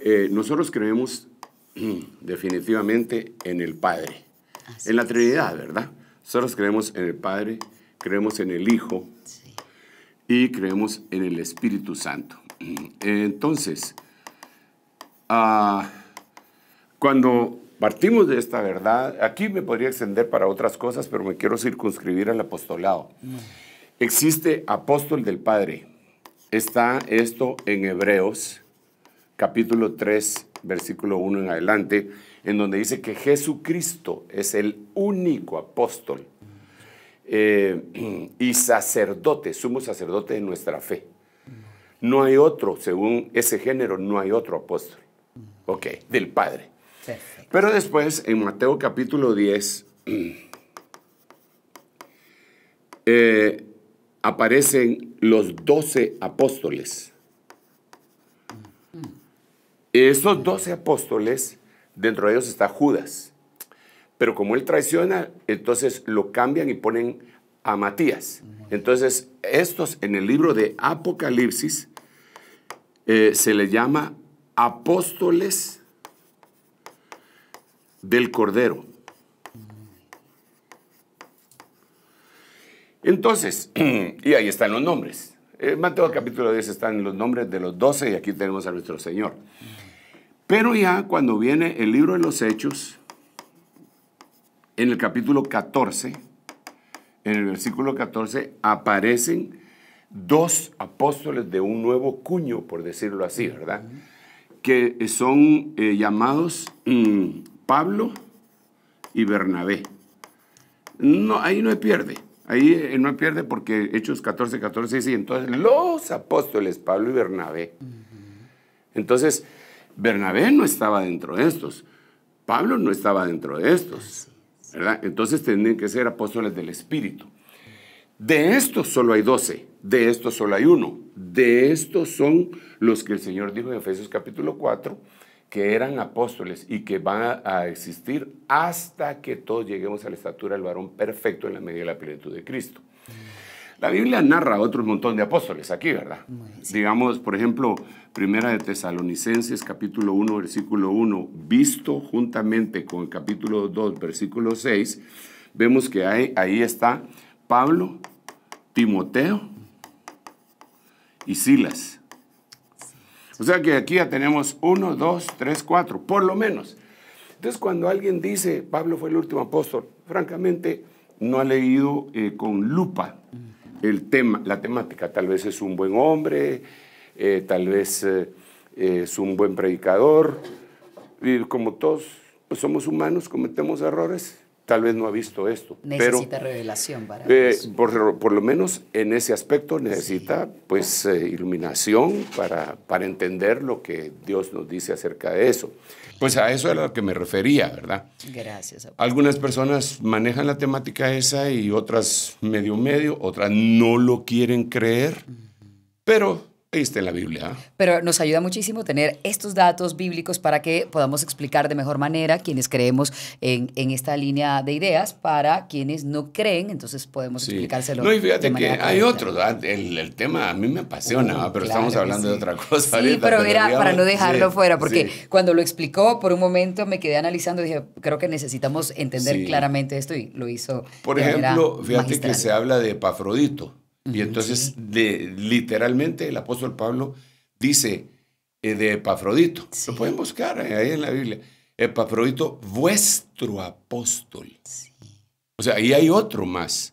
eh, nosotros creemos definitivamente en el Padre, en la Trinidad, ¿verdad? Nosotros creemos en el Padre, creemos en el Hijo y creemos en el Espíritu Santo. Entonces, ah, cuando partimos de esta verdad, aquí me podría extender para otras cosas, pero me quiero circunscribir al apostolado. Existe apóstol del Padre. Está esto en Hebreos, capítulo 3, versículo 1 en adelante, en donde dice que Jesucristo es el único apóstol eh, y sacerdote, sumo sacerdote de nuestra fe. No hay otro, según ese género, no hay otro apóstol. Ok, del Padre. Pero después, en Mateo capítulo 10, eh, aparecen los doce apóstoles. Esos doce apóstoles, dentro de ellos está Judas. Pero como él traiciona, entonces lo cambian y ponen a Matías. Entonces, estos en el libro de Apocalipsis eh, se le llama apóstoles del Cordero. Entonces, y ahí están los nombres. En eh, Mateo capítulo 10 están los nombres de los doce y aquí tenemos a nuestro Señor. Pero ya cuando viene el libro de los Hechos, en el capítulo 14, en el versículo 14, aparecen dos apóstoles de un nuevo cuño, por decirlo así, ¿verdad? Que son eh, llamados mm, Pablo y Bernabé. No, ahí no pierde. Ahí eh, no pierde porque Hechos 14, 14 dice, entonces los apóstoles Pablo y Bernabé. Entonces, Bernabé no estaba dentro de estos. Pablo no estaba dentro de estos. ¿verdad? Entonces tenían que ser apóstoles del Espíritu. De estos solo hay doce, de estos solo hay uno. De estos son los que el Señor dijo en Efesios capítulo 4, que eran apóstoles y que van a existir hasta que todos lleguemos a la estatura del varón perfecto en la medida de la plenitud de Cristo. La Biblia narra otro montón de apóstoles aquí, ¿verdad? Digamos, por ejemplo, Primera de Tesalonicenses, capítulo 1, versículo 1, visto juntamente con el capítulo 2, versículo 6, vemos que ahí está Pablo, Timoteo y Silas. O sea que aquí ya tenemos uno, dos, tres, cuatro, por lo menos. Entonces cuando alguien dice, Pablo fue el último apóstol, francamente no ha leído eh, con lupa el tema, la temática. Tal vez es un buen hombre, eh, tal vez eh, es un buen predicador. como todos pues, somos humanos, cometemos errores, tal vez no ha visto esto. Necesita revelación para eh, eso. por, lo menos en ese aspecto necesita pues eh, iluminación para, para entender lo que Dios nos dice acerca de eso. Pues a eso era lo que me refería, ¿verdad? Gracias. Algunas personas manejan la temática esa y otras medio medio, otras no lo quieren creer, pero la Biblia. Pero nos ayuda muchísimo tener estos datos bíblicos para que podamos explicar de mejor manera quienes creemos en, esta línea de ideas, para quienes no creen, entonces podemos sí. explicárselo. No, y fíjate que hay otro. el, tema a mí me apasiona, uh, pero estamos hablando de otra cosa. Sí, pero, pero era para no dejarlo fuera, porque cuando lo explicó por un momento me quedé analizando y dije, creo que necesitamos entender claramente esto y lo hizo. Por ejemplo, fíjate que se habla de Epafrodito. Y entonces, literalmente, el apóstol Pablo dice eh, de Epafrodito, lo pueden buscar eh, ahí en la Biblia, Epafrodito, vuestro apóstol. O sea, ahí hay otro más,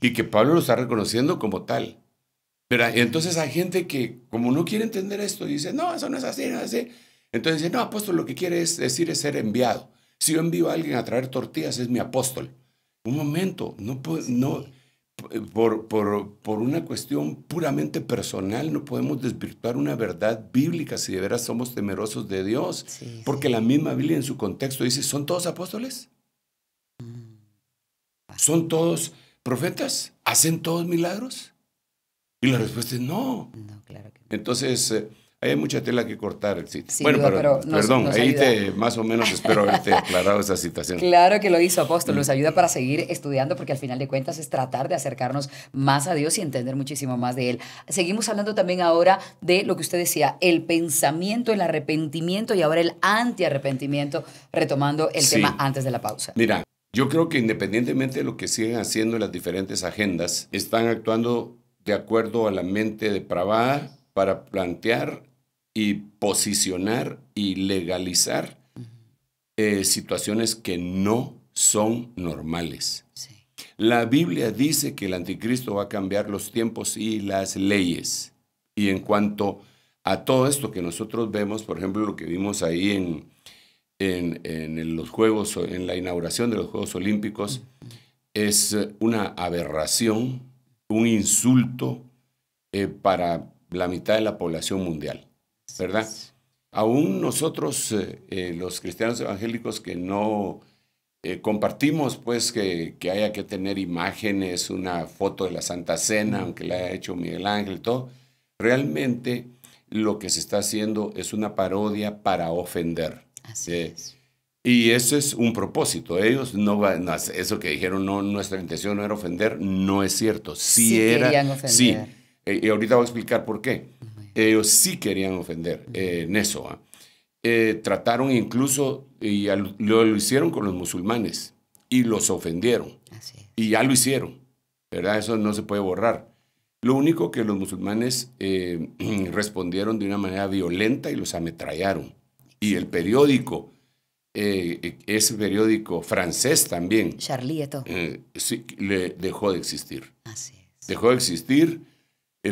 y que Pablo lo está reconociendo como tal. Pero entonces hay gente que, como no quiere entender esto, dice, no, eso no es así, no es así. Entonces dice, no, apóstol, lo que quiere es decir es ser enviado. Si yo envío a alguien a traer tortillas, es mi apóstol. Un momento, no puedo, no por, por, una cuestión puramente personal, no podemos desvirtuar una verdad bíblica si de veras somos temerosos de Dios, porque la misma Biblia en su contexto dice, ¿son todos apóstoles? Mm. ¿Son todos profetas? ¿Hacen todos milagros? Y la respuesta es no. no claro que no. Entonces, eh, hay mucha tela que cortar el bueno, pero, perdón, ahí te, más o menos espero haberte aclarado esa situación. Claro que lo hizo Apóstol, mm. nos ayuda para seguir estudiando porque al final de cuentas es tratar de acercarnos más a Dios y entender muchísimo más de Él. Seguimos hablando también ahora de lo que usted decía, el pensamiento, el arrepentimiento y ahora el antiarrepentimiento, retomando el tema antes de la pausa. Mira, yo creo que independientemente de lo que siguen haciendo las diferentes agendas, están actuando de acuerdo a la mente depravada para plantear y posicionar y legalizar eh, situaciones que no son normales. La Biblia dice que el anticristo va a cambiar los tiempos y las leyes. Y en cuanto a todo esto que nosotros vemos, por ejemplo, lo que vimos ahí en, en, los Juegos, en la inauguración de los Juegos Olímpicos, es una aberración, un insulto eh, para la mitad de la población mundial. ¿verdad? Aún nosotros, eh, eh, los cristianos evangélicos que no eh, compartimos, pues, que, haya que tener imágenes, una foto de la Santa Cena, aunque la haya hecho Miguel Ángel y todo, realmente lo que se está haciendo es una parodia para ofender. Así es. Y eso es un propósito. Ellos no van a, eso que dijeron, no, nuestra intención no era ofender, no es cierto. Sí, era. Sí. Y ahorita voy a explicar por qué. Ellos sí querían ofender en eh, eso. ¿ah? Eh, trataron incluso, y lo, hicieron con los musulmanes, y los ofendieron. y ya lo hicieron, ¿verdad? Eso no se puede borrar. Lo único que los musulmanes eh, respondieron de una manera violenta y los ametrallaron. Y el periódico, e, ese periódico francés también. Charlie sí, le dejó de existir. Así Dejó de existir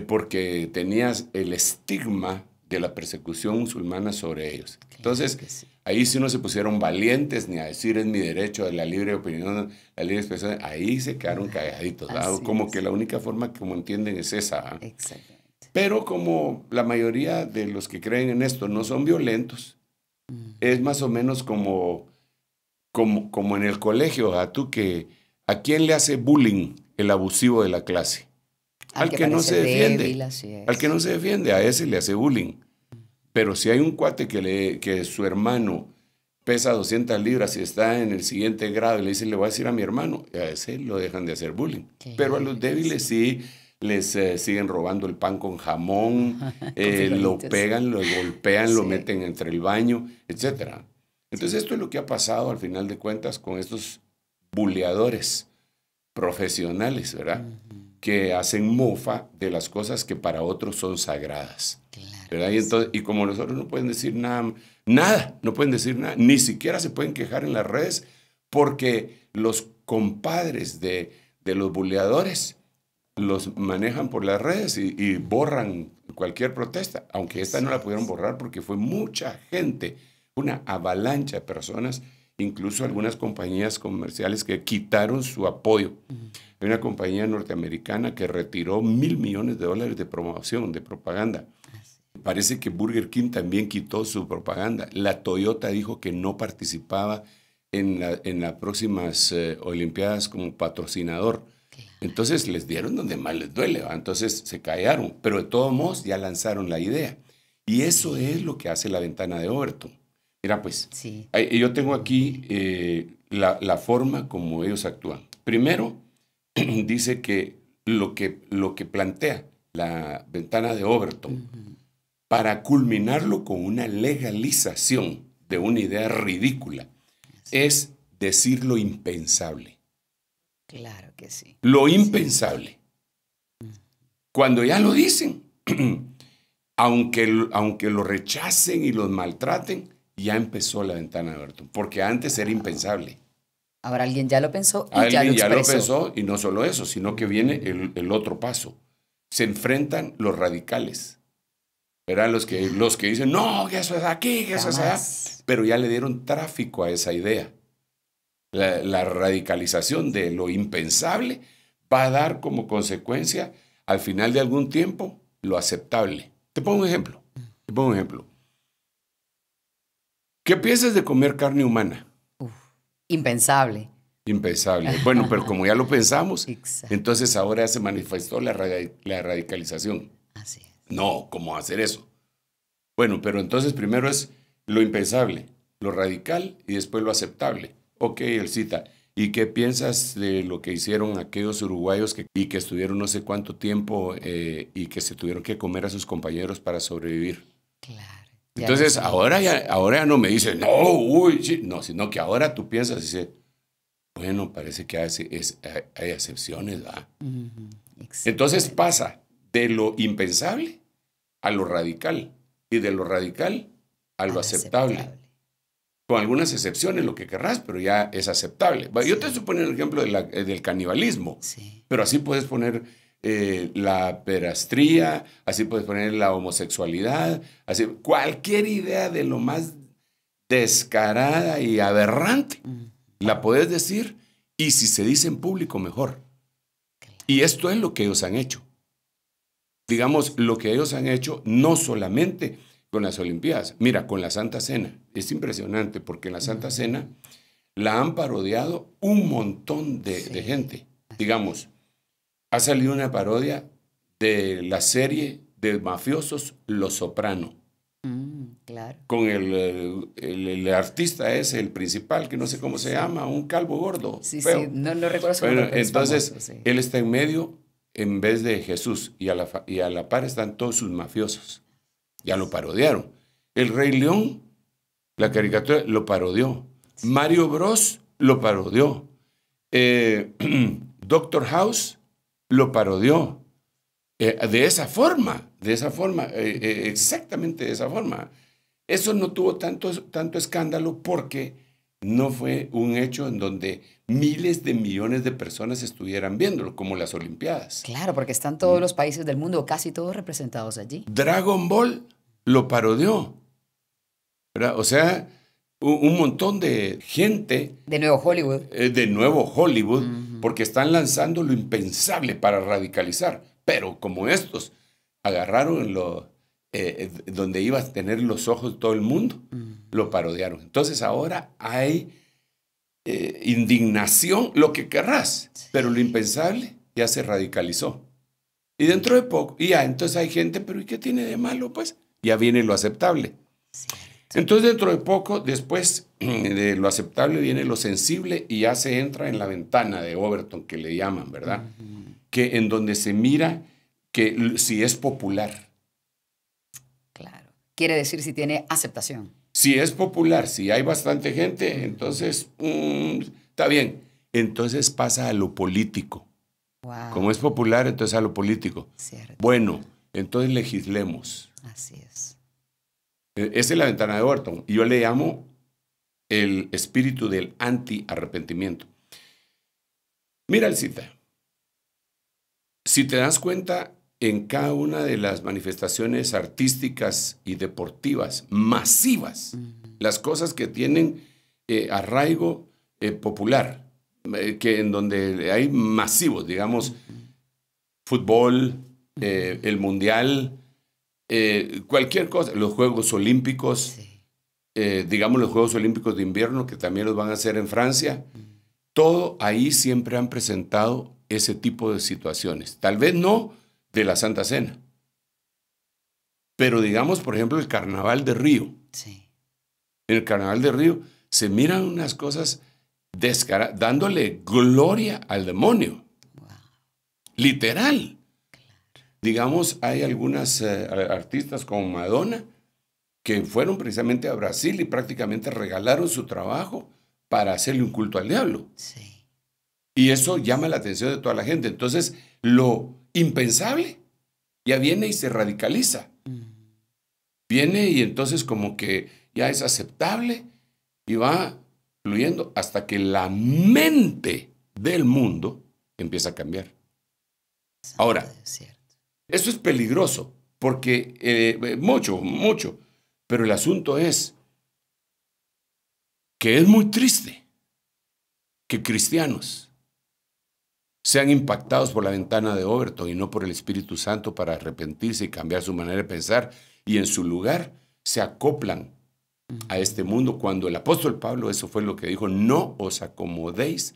porque tenías el estigma de la persecución musulmana sobre ellos. Entonces, ahí sí no se pusieron valientes ni a decir es mi derecho a la libre opinión, la libre expresión, ahí se quedaron calladitos, ¿ah? como que la única forma como entienden es esa. ¿ah? Pero como la mayoría de los que creen en esto no son violentos, mm. es más o menos como, como, como en el colegio, a ¿ah? tú que, ¿a quién le hace bullying el abusivo de la clase? al, que, no se defiende. al que no se defiende, a ese le hace bullying. Pero si hay un cuate que, le, que su hermano pesa 200 libras y está en el siguiente grado y le dice, le voy a decir a mi hermano, a ese lo dejan de hacer bullying. Pero a los débiles sí, les eh, siguen robando el pan con jamón, eh, lo pegan, lo golpean, lo meten entre el baño, etc. Entonces esto es lo que ha pasado al final de cuentas con estos buleadores profesionales, ¿verdad? que hacen mofa de las cosas que para otros son sagradas. ¿verdad? Y, entonces, y como nosotros no pueden decir nada, no pueden decir nada, ni siquiera se pueden quejar en las redes porque los compadres de, de los buleadores los manejan por las redes y, borran cualquier protesta, aunque esta no la pudieron borrar porque fue mucha gente, una avalancha de personas, incluso algunas compañías comerciales que quitaron su apoyo de una compañía norteamericana que retiró mil millones de dólares de promoción, de propaganda. Parece que Burger King también quitó su propaganda. La Toyota dijo que no participaba en, las próximas eh, Olimpiadas como patrocinador. Entonces les dieron donde más les duele, entonces se callaron, pero de todos modos ya lanzaron la idea. Y eso es lo que hace la ventana de Overton. Mira, pues, sí. yo tengo aquí eh, la, forma como ellos actúan. Primero, dice que lo, que lo que plantea la ventana de Overton para culminarlo con una legalización de una idea ridícula es decir lo impensable. Claro que sí. Lo impensable. Mm. Cuando ya lo dicen, aunque, aunque lo rechacen y los maltraten, ya empezó la ventana de Overton, porque antes era impensable. Ahora alguien ya lo pensó y ya lo, ya lo pensó y no solo eso, sino que viene el, otro paso. Se enfrentan los radicales. Eran los que, los que dicen, no, que eso es aquí, que eso es allá. Pero ya le dieron tráfico a esa idea. La, la, radicalización de lo impensable va a dar como consecuencia, al final de algún tiempo, lo aceptable. Te pongo un ejemplo. Te pongo un ejemplo. ¿Qué piensas de comer carne humana? impensable. Impensable. Bueno, pero como ya lo pensamos, entonces ahora se manifestó la, la radicalización. Así es. No, ¿cómo hacer eso? Bueno, pero entonces primero es lo impensable, lo radical y después lo aceptable. Ok, Elcita, ¿Y qué piensas de lo que hicieron aquellos uruguayos que, y que estuvieron no sé cuánto tiempo eh, y que se tuvieron que comer a sus compañeros para sobrevivir? Claro. Entonces, ahora, ya, ahora no me dice, no, uy, no, sino que ahora tú piensas y dices, bueno, parece que hay, es, hay excepciones. ¿verdad? Entonces pasa de lo impensable a lo radical y de lo radical a lo aceptable. Con algunas excepciones, lo que querrás, pero ya es aceptable. Yo te estoy poner el ejemplo eh, del canibalismo, sí. pero así puedes poner eh, la perastría, así puedes poner la homosexualidad, así, cualquier idea de lo más descarada y aberrante, la puedes decir y si se dice en público, mejor. Y esto es lo que ellos han hecho. Digamos, lo que ellos han hecho no solamente con las Olimpiadas, mira, con la Santa Cena. Es impresionante porque en la Santa Cena la han parodiado un montón de gente. Digamos, ha salido una parodia de la serie de mafiosos Los Soprano. Mm, claro. Con el, artista ese, el principal, que no sé cómo se llama, un calvo gordo. Sí, sí, no, lo recuerdo Entonces, él está en medio en vez de Jesús y a, la, y a la par están todos sus mafiosos. Ya lo parodiaron. El Rey León, la mm. caricatura, lo parodió. Mario Bros lo parodió. Eh, Doctor House lo parodió. Eh, de esa forma, de esa forma, eh, eh, exactamente de esa forma. Eso no tuvo tanto, tanto escándalo porque no fue un hecho en donde miles de millones de personas estuvieran viéndolo, como las Olimpiadas. Claro, porque están todos mm. los países del mundo, casi todos representados allí. Dragon Ball lo parodió. O sea, un, montón de gente. De nuevo Hollywood. de nuevo Hollywood porque están lanzando lo impensable para radicalizar. Pero como estos agarraron lo, eh, eh, donde iba a tener los ojos todo el mundo, mm. lo parodiaron. Entonces ahora hay eh, indignación, lo que querrás, pero lo impensable ya se radicalizó. Y dentro de poco, y ya, entonces hay gente, pero ¿y qué tiene de malo? Pues ya viene lo aceptable. Entonces, dentro de poco, después de lo aceptable viene lo sensible y ya se entra en la ventana de Overton, que le llaman, ¿verdad? Que en donde se mira que si es popular. Claro. Quiere decir si tiene aceptación. Si es popular, si hay bastante gente, entonces mm, está bien. Entonces pasa a lo político. Wow. Como es popular, entonces a lo político. Cierto. Bueno, entonces legislemos. Así es. Esa eh, es la ventana de Orton. Y yo le llamo el espíritu del anti-arrepentimiento. Mira el cita. Si te das cuenta, en cada una de las manifestaciones artísticas y deportivas masivas, las cosas que tienen eh, arraigo eh, popular, que en donde hay masivos, digamos, fútbol, el mundial, eh, cualquier cosa, los Juegos Olímpicos, eh, digamos los Juegos Olímpicos de invierno, que también los van a hacer en Francia, todo ahí siempre han presentado ese tipo de situaciones. Tal vez no de la Santa Cena, pero digamos, por ejemplo, el Carnaval de Río. En el Carnaval de Río se miran unas cosas dándole gloria al demonio. Literal. Digamos, hay algunas eh, artistas como Madonna que fueron precisamente a Brasil y prácticamente regalaron su trabajo para hacerle un culto al diablo. Sí. Y eso llama la atención de toda la gente. Entonces, lo impensable ya viene y se radicaliza. Mm. Viene y entonces como que ya es aceptable y va fluyendo hasta que la mente del mundo empieza a cambiar. Ahora, eso es peligroso, porque eh, mucho, mucho. Pero el asunto es que es muy triste que cristianos sean impactados por la ventana de Overton y no por el Espíritu Santo para arrepentirse y cambiar su manera de pensar y en su lugar se acoplan a este mundo cuando el apóstol Pablo eso fue lo que dijo, no os acomodéis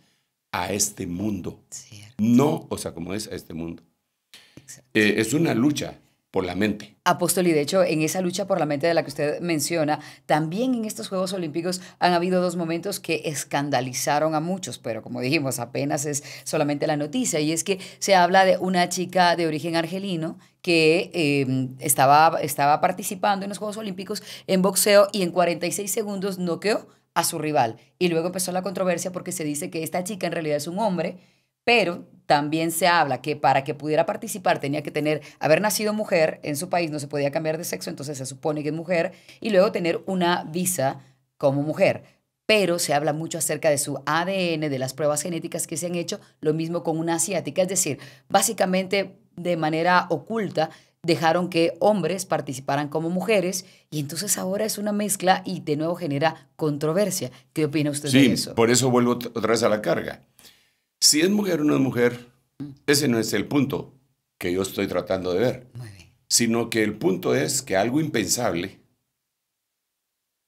a este mundo. No os acomodéis a este mundo. Eh, es una lucha por la mente. Apóstol, y de hecho, en esa lucha por la mente de la que usted menciona, también en estos Juegos Olímpicos han habido dos momentos que escandalizaron a muchos, pero como dijimos, apenas es solamente la noticia, y es que se habla de una chica de origen argelino que em, estaba, estaba participando en los Juegos Olímpicos en boxeo y en 46 segundos noqueó a su rival. Y luego empezó la controversia porque se dice que esta chica en realidad es un hombre pero también se habla que para que pudiera participar tenía que tener, haber nacido mujer en su país, no se podía cambiar de sexo, entonces se supone que es mujer, y luego tener una visa como mujer. Pero se habla mucho acerca de su ADN, de las pruebas genéticas que se han hecho, lo mismo con una asiática, es decir, básicamente de manera oculta dejaron que hombres participaran como mujeres y entonces ahora es una mezcla y de nuevo genera controversia. ¿Qué opina usted de eso? por eso vuelvo otra vez a la carga. Si es mujer o no es mujer, mm. ese no es el punto que yo estoy tratando de ver, sino que el punto es que algo impensable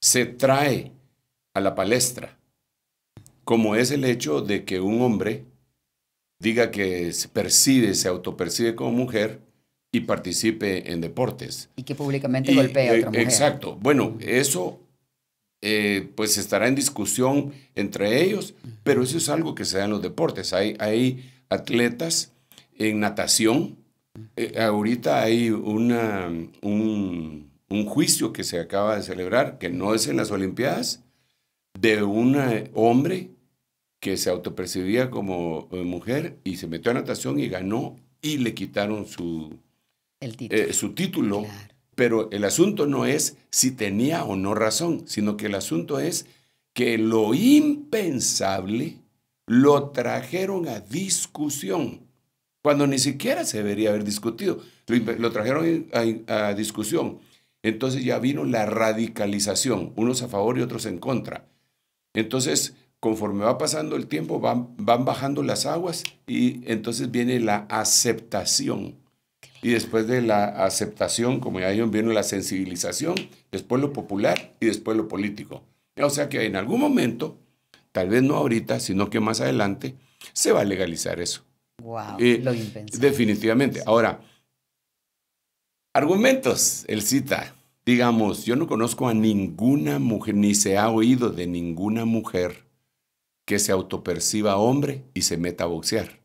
se trae a la palestra, como es el hecho de que un hombre diga que se percibe, se autopercibe como mujer y participe en deportes. Y que públicamente golpea a eh, otra mujer. Exacto. Bueno, mm. eso eh, pues estará en discusión entre ellos, pero eso es algo que se da en los deportes. Hay, hay atletas en natación. Eh, ahorita hay una, un, juicio que se acaba de celebrar, que no es en las Olimpiadas, de un eh, hombre que se autopercibía como mujer y se metió a natación y ganó y le quitaron su, título. su título pero el asunto no es si tenía o no razón, sino que el asunto es que lo impensable lo trajeron a discusión, cuando ni siquiera se debería haber discutido. Lo, trajeron a, discusión. Entonces ya vino la radicalización, unos a favor y otros en contra. Entonces, conforme va pasando el tiempo, van bajando las aguas y entonces viene la aceptación y después de la aceptación, como ya un viene la sensibilización, después lo popular y después lo político. O sea que en algún momento, tal vez no ahorita, sino que más adelante, se va a legalizar eso. Wow, eh, lo impensable. Definitivamente. Ahora, argumentos, el cita. Digamos, yo no conozco a ninguna mujer, ni se ha oído de ninguna mujer que se autoperciba hombre y se meta a boxear.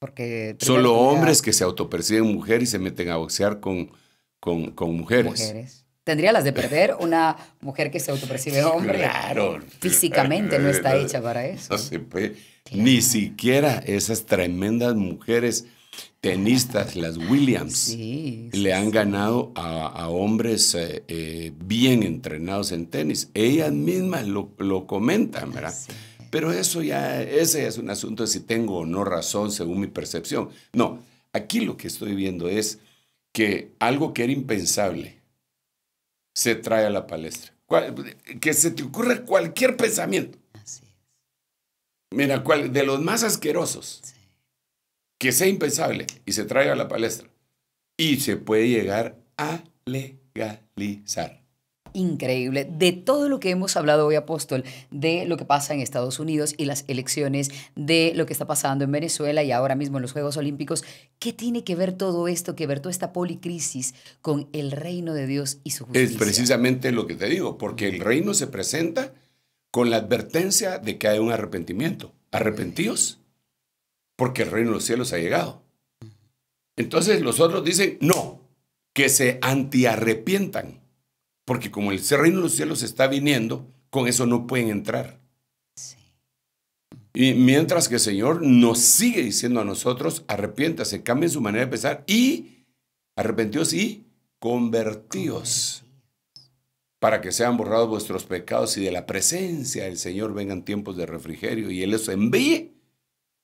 Porque Solo hombres que se autoperciben mujer y se meten a boxear con, con, mujeres. mujeres. Tendría las de perder una mujer que se autopercibe hombre. Claro. Físicamente no está hecha para eso. Ni siquiera esas tremendas mujeres tenistas, las Williams, le han ganado a, hombres eh, eh, bien entrenados en tenis. Ellas mismas lo, lo comentan, ¿verdad? Pero eso ya, ese es un asunto de si tengo o no razón según mi percepción. No, aquí lo que estoy viendo es que algo que era impensable se trae a la palestra. Que se te ocurra cualquier pensamiento. Así es. Mira, cuál de los más asquerosos. Que sea impensable y se traiga a la palestra. Y se puede llegar a legalizar increíble de todo lo que hemos hablado hoy, Apóstol, de lo que pasa en Estados Unidos y las elecciones, de lo que está pasando en Venezuela y ahora mismo en los Juegos Olímpicos. ¿Qué tiene que ver todo esto, que ver toda esta policrisis con el reino de Dios y su justicia? Es precisamente lo que te digo, porque el reino se presenta con la advertencia de que hay un arrepentimiento. ¿Arrepentidos? porque el reino de los cielos ha llegado. Entonces los otros dicen, no, que se antiarrepientan. Porque como el reino de los cielos está viniendo, con eso no pueden entrar. Y mientras que el Señor nos sigue diciendo a nosotros, arrepiéntase, cambien su manera de pensar y arrepentíos y convertíos para que sean borrados vuestros pecados y de la presencia del Señor vengan tiempos de refrigerio y Él los envíe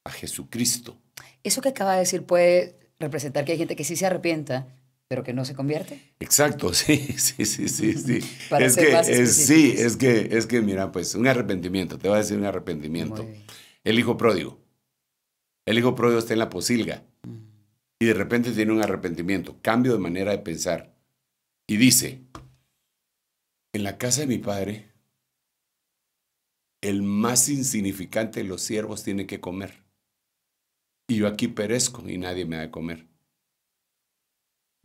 a Jesucristo. Eso que acaba de decir puede representar que hay gente que sí se arrepienta, pero que no se convierte. Exacto, sí, sí, sí, sí, sí. Para es que sí, es que es que mira, pues un arrepentimiento, te voy a decir un arrepentimiento. El hijo pródigo. El hijo pródigo está en la posilga y de repente tiene un arrepentimiento, cambio de manera de pensar y dice, en la casa de mi padre el más insignificante de los siervos tiene que comer. Y yo aquí perezco y nadie me da de comer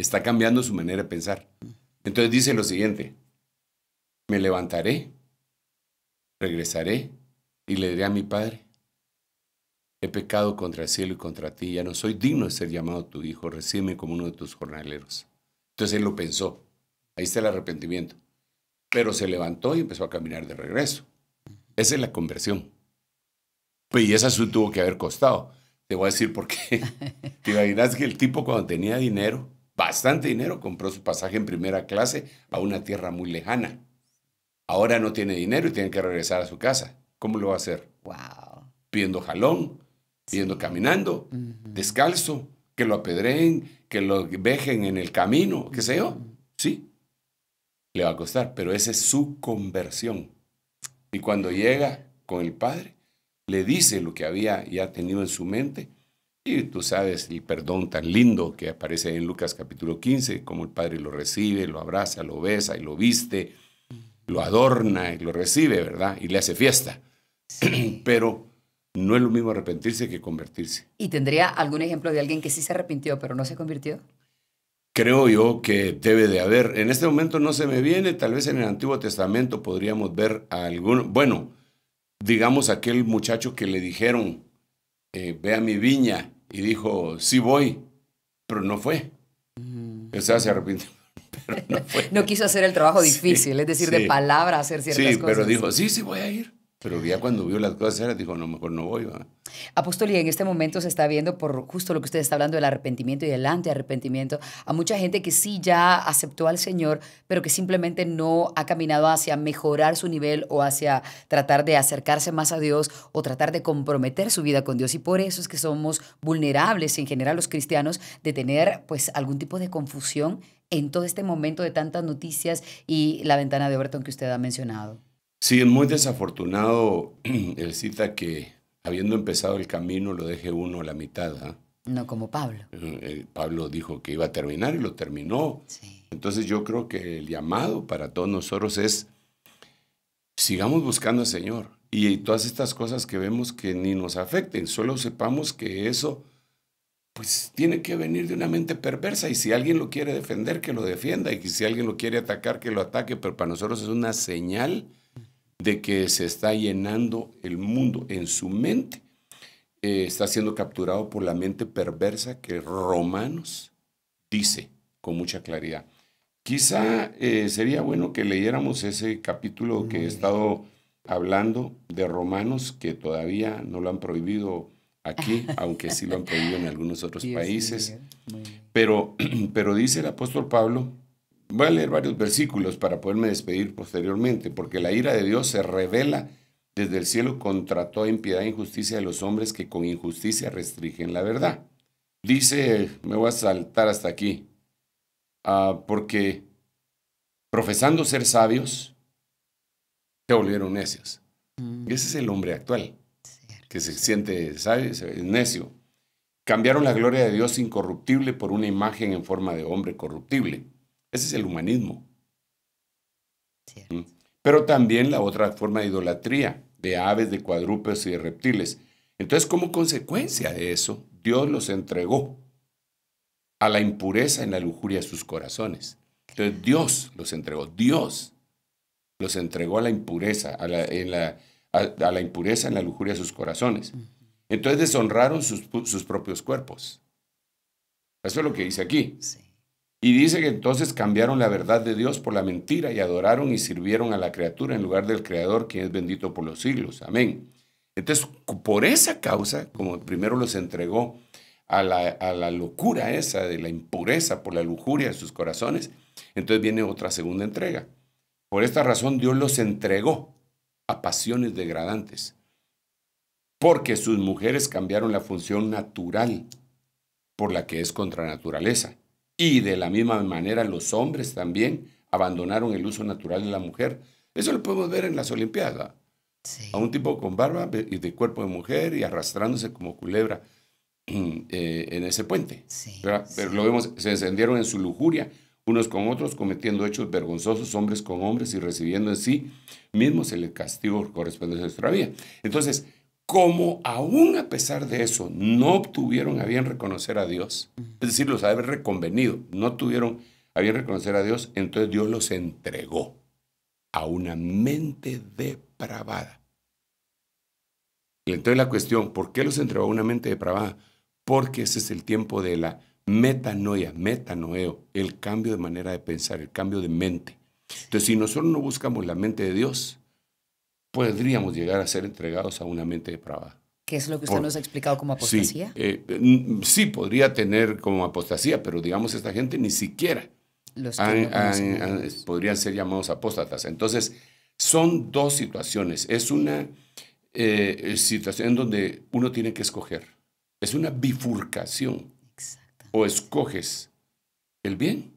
está cambiando su manera de pensar. Entonces dice lo siguiente, me levantaré, regresaré y le diré a mi padre, he pecado contra el cielo y contra ti, ya no soy digno de ser llamado tu hijo, recíbeme como uno de tus jornaleros. Entonces él lo pensó, ahí está el arrepentimiento, pero se levantó y empezó a caminar de regreso. Esa es la conversión. Pues y esa su tuvo que haber costado. Te voy a decir por qué. ¿Te imaginas que el tipo cuando tenía dinero, bastante dinero, compró su pasaje en primera clase a una tierra muy lejana. Ahora no tiene dinero y tiene que regresar a su casa. ¿Cómo lo va a hacer? Wow. Pidiendo jalón, pidiendo caminando, descalzo, que lo apedreen, que lo vejen en el camino, qué sé yo. Sí, le va a costar, pero esa es su conversión. Y cuando llega con el Padre, le dice lo que había ya tenido en su mente y tú sabes el perdón tan lindo que aparece en Lucas capítulo 15, como el Padre lo recibe, lo abraza, lo besa y lo viste, lo adorna y lo recibe, ¿verdad? Y le hace fiesta. Pero no es lo mismo arrepentirse que convertirse. ¿Y tendría algún ejemplo de alguien que sí se arrepintió pero no se convirtió? Creo yo que debe de haber. En este momento no se me viene, tal vez en el Antiguo Testamento podríamos ver a alguno. bueno, digamos aquel muchacho que le dijeron, eh, ve a mi viña y dijo, sí voy, pero no fue. Mm. O sea, se arrepintió. no, quiso hacer el trabajo difícil, es decir, de palabra hacer ciertas cosas. Sí, pero dijo, sí, sí voy a ir. Pero ya cuando vio las cosas, era, dijo, no, mejor no voy. Apóstol, en este momento se está viendo, por justo lo que usted está hablando del arrepentimiento y del antiarrepentimiento, a mucha gente que sí ya aceptó al Señor, pero que simplemente no ha caminado hacia mejorar su nivel o hacia tratar de acercarse más a Dios o tratar de comprometer su vida con Dios. Y por eso es que somos vulnerables, en general los cristianos, de tener pues algún tipo de confusión en todo este momento de tantas noticias y la ventana de Overton que usted ha mencionado. Sí, es muy desafortunado el cita que habiendo empezado el camino lo deje uno a la mitad. ¿ah? No como Pablo. Eh, eh, Pablo dijo que iba a terminar y lo terminó. Entonces yo creo que el llamado para todos nosotros es, sigamos buscando al Señor. Y, todas estas cosas que vemos que ni nos afecten, solo sepamos que eso pues tiene que venir de una mente perversa y si alguien lo quiere defender, que lo defienda y si alguien lo quiere atacar, que lo ataque, pero para nosotros es una señal de que se está llenando el mundo en su mente. Eh, está siendo capturado por la mente perversa que Romanos dice con mucha claridad. Quizá eh, sería bueno que leyéramos ese capítulo que he estado hablando de Romanos, que todavía no lo han prohibido aquí, aunque sí lo han prohibido en algunos otros países. Pero, pero dice el apóstol Pablo Voy a leer varios versículos para poderme despedir posteriormente, porque la ira de Dios se revela desde el cielo contra toda impiedad e injusticia de los hombres que con injusticia restringen la verdad. Dice, me voy a saltar hasta aquí, ah, porque profesando ser sabios, se volvieron necios. Mm. Ese es el hombre actual, que se siente sabio, necio. Cambiaron la gloria de Dios incorruptible por una imagen en forma de hombre corruptible ese es el humanismo. Mm. Pero también la otra forma de idolatría, de aves, de cuadrúpedos y de reptiles. Entonces, como consecuencia de eso, Dios los entregó a la impureza en la lujuria de sus corazones. Entonces, Dios los entregó, Dios los entregó a la impureza, a la, impureza en la lujuria de sus corazones. Entonces deshonraron sus, sus propios cuerpos. Eso es lo que dice aquí. Sí. Y dice que entonces cambiaron la verdad de Dios por la mentira y adoraron y sirvieron a la criatura en lugar del Creador, quien es bendito por los siglos. Amén. Entonces, por esa causa, como primero los entregó a la, a la locura esa de la impureza, por la lujuria de sus corazones, entonces viene otra segunda entrega. Por esta razón Dios los entregó a pasiones degradantes, porque sus mujeres cambiaron la función natural por la que es contra naturaleza y de la misma manera los hombres también abandonaron el uso natural de la mujer. Eso lo podemos ver en las Olimpiadas. A un tipo con barba y de cuerpo de mujer y arrastrándose como culebra eh, en ese puente. Pero lo vemos, se encendieron en su lujuria unos con otros, cometiendo hechos vergonzosos, hombres con hombres y recibiendo en sí mismos el castigo correspondiente a nuestra vida. Entonces, como aún a pesar de eso no obtuvieron a bien reconocer a Dios, es decir, los haber reconvenido, no tuvieron a bien reconocer a Dios, entonces Dios los entregó a una mente depravada. Y entonces la cuestión, ¿por qué los entregó a una mente depravada? Porque ese es el tiempo de la metanoia, metanoeo, el cambio de manera de pensar, el cambio de mente. Entonces, si nosotros no buscamos la mente de Dios, podríamos llegar a ser entregados a una mente depravada. ¿Qué es lo que usted nos ha explicado como apostasía? Eh, sí, podría tener como apostasía, pero digamos, esta gente ni siquiera podrían ser llamados apóstatas. Entonces, son dos situaciones. Es una eh, situación en donde uno tiene que escoger. Es una bifurcación. O escoges el bien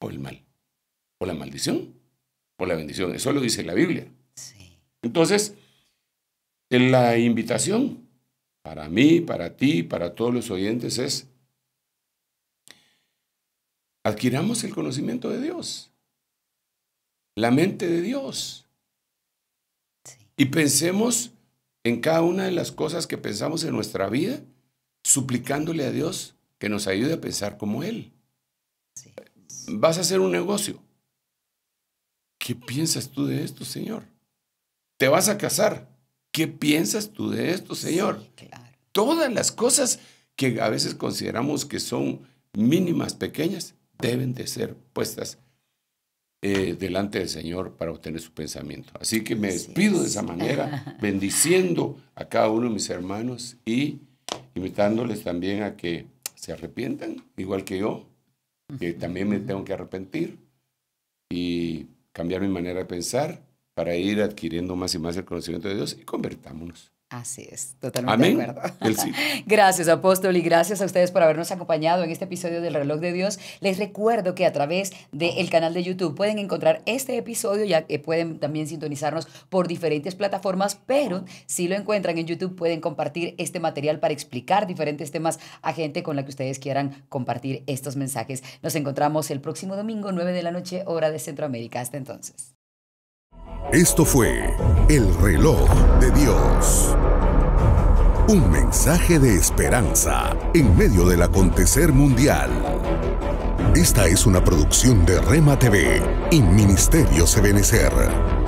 o el mal. O la maldición por la bendición. Eso lo dice la Biblia. Entonces, la invitación para mí, para ti, para todos los oyentes es, adquiramos el conocimiento de Dios, la mente de Dios. Y pensemos en cada una de las cosas que pensamos en nuestra vida, suplicándole a Dios que nos ayude a pensar como Él. Vas a hacer un negocio. ¿qué piensas tú de esto, Señor? ¿Te vas a casar? ¿Qué piensas tú de esto, Señor? Todas las cosas que a veces consideramos que son mínimas, pequeñas, deben de ser puestas eh, delante del Señor para obtener su pensamiento. Así que me despido de esa manera, bendiciendo a cada uno de mis hermanos y invitándoles también a que se arrepientan, igual que yo, que también me tengo que arrepentir. Y cambiar mi manera de pensar para ir adquiriendo más y más el conocimiento de Dios y convertámonos. Así es, totalmente de acuerdo. Gracias, apóstol, y gracias a ustedes por habernos acompañado en este episodio del Reloj de Dios. Les recuerdo que a través del canal de YouTube pueden encontrar este episodio, ya que pueden también sintonizarnos por diferentes plataformas, pero si lo encuentran en YouTube pueden compartir este material para explicar diferentes temas a gente con la que ustedes quieran compartir estos mensajes. Nos encontramos el próximo domingo, 9 de la noche, hora de Centroamérica. Hasta entonces. Esto fue El reloj de Dios. Un mensaje de esperanza en medio del acontecer mundial. Esta es una producción de Rema TV y Ministerio Sebenecer.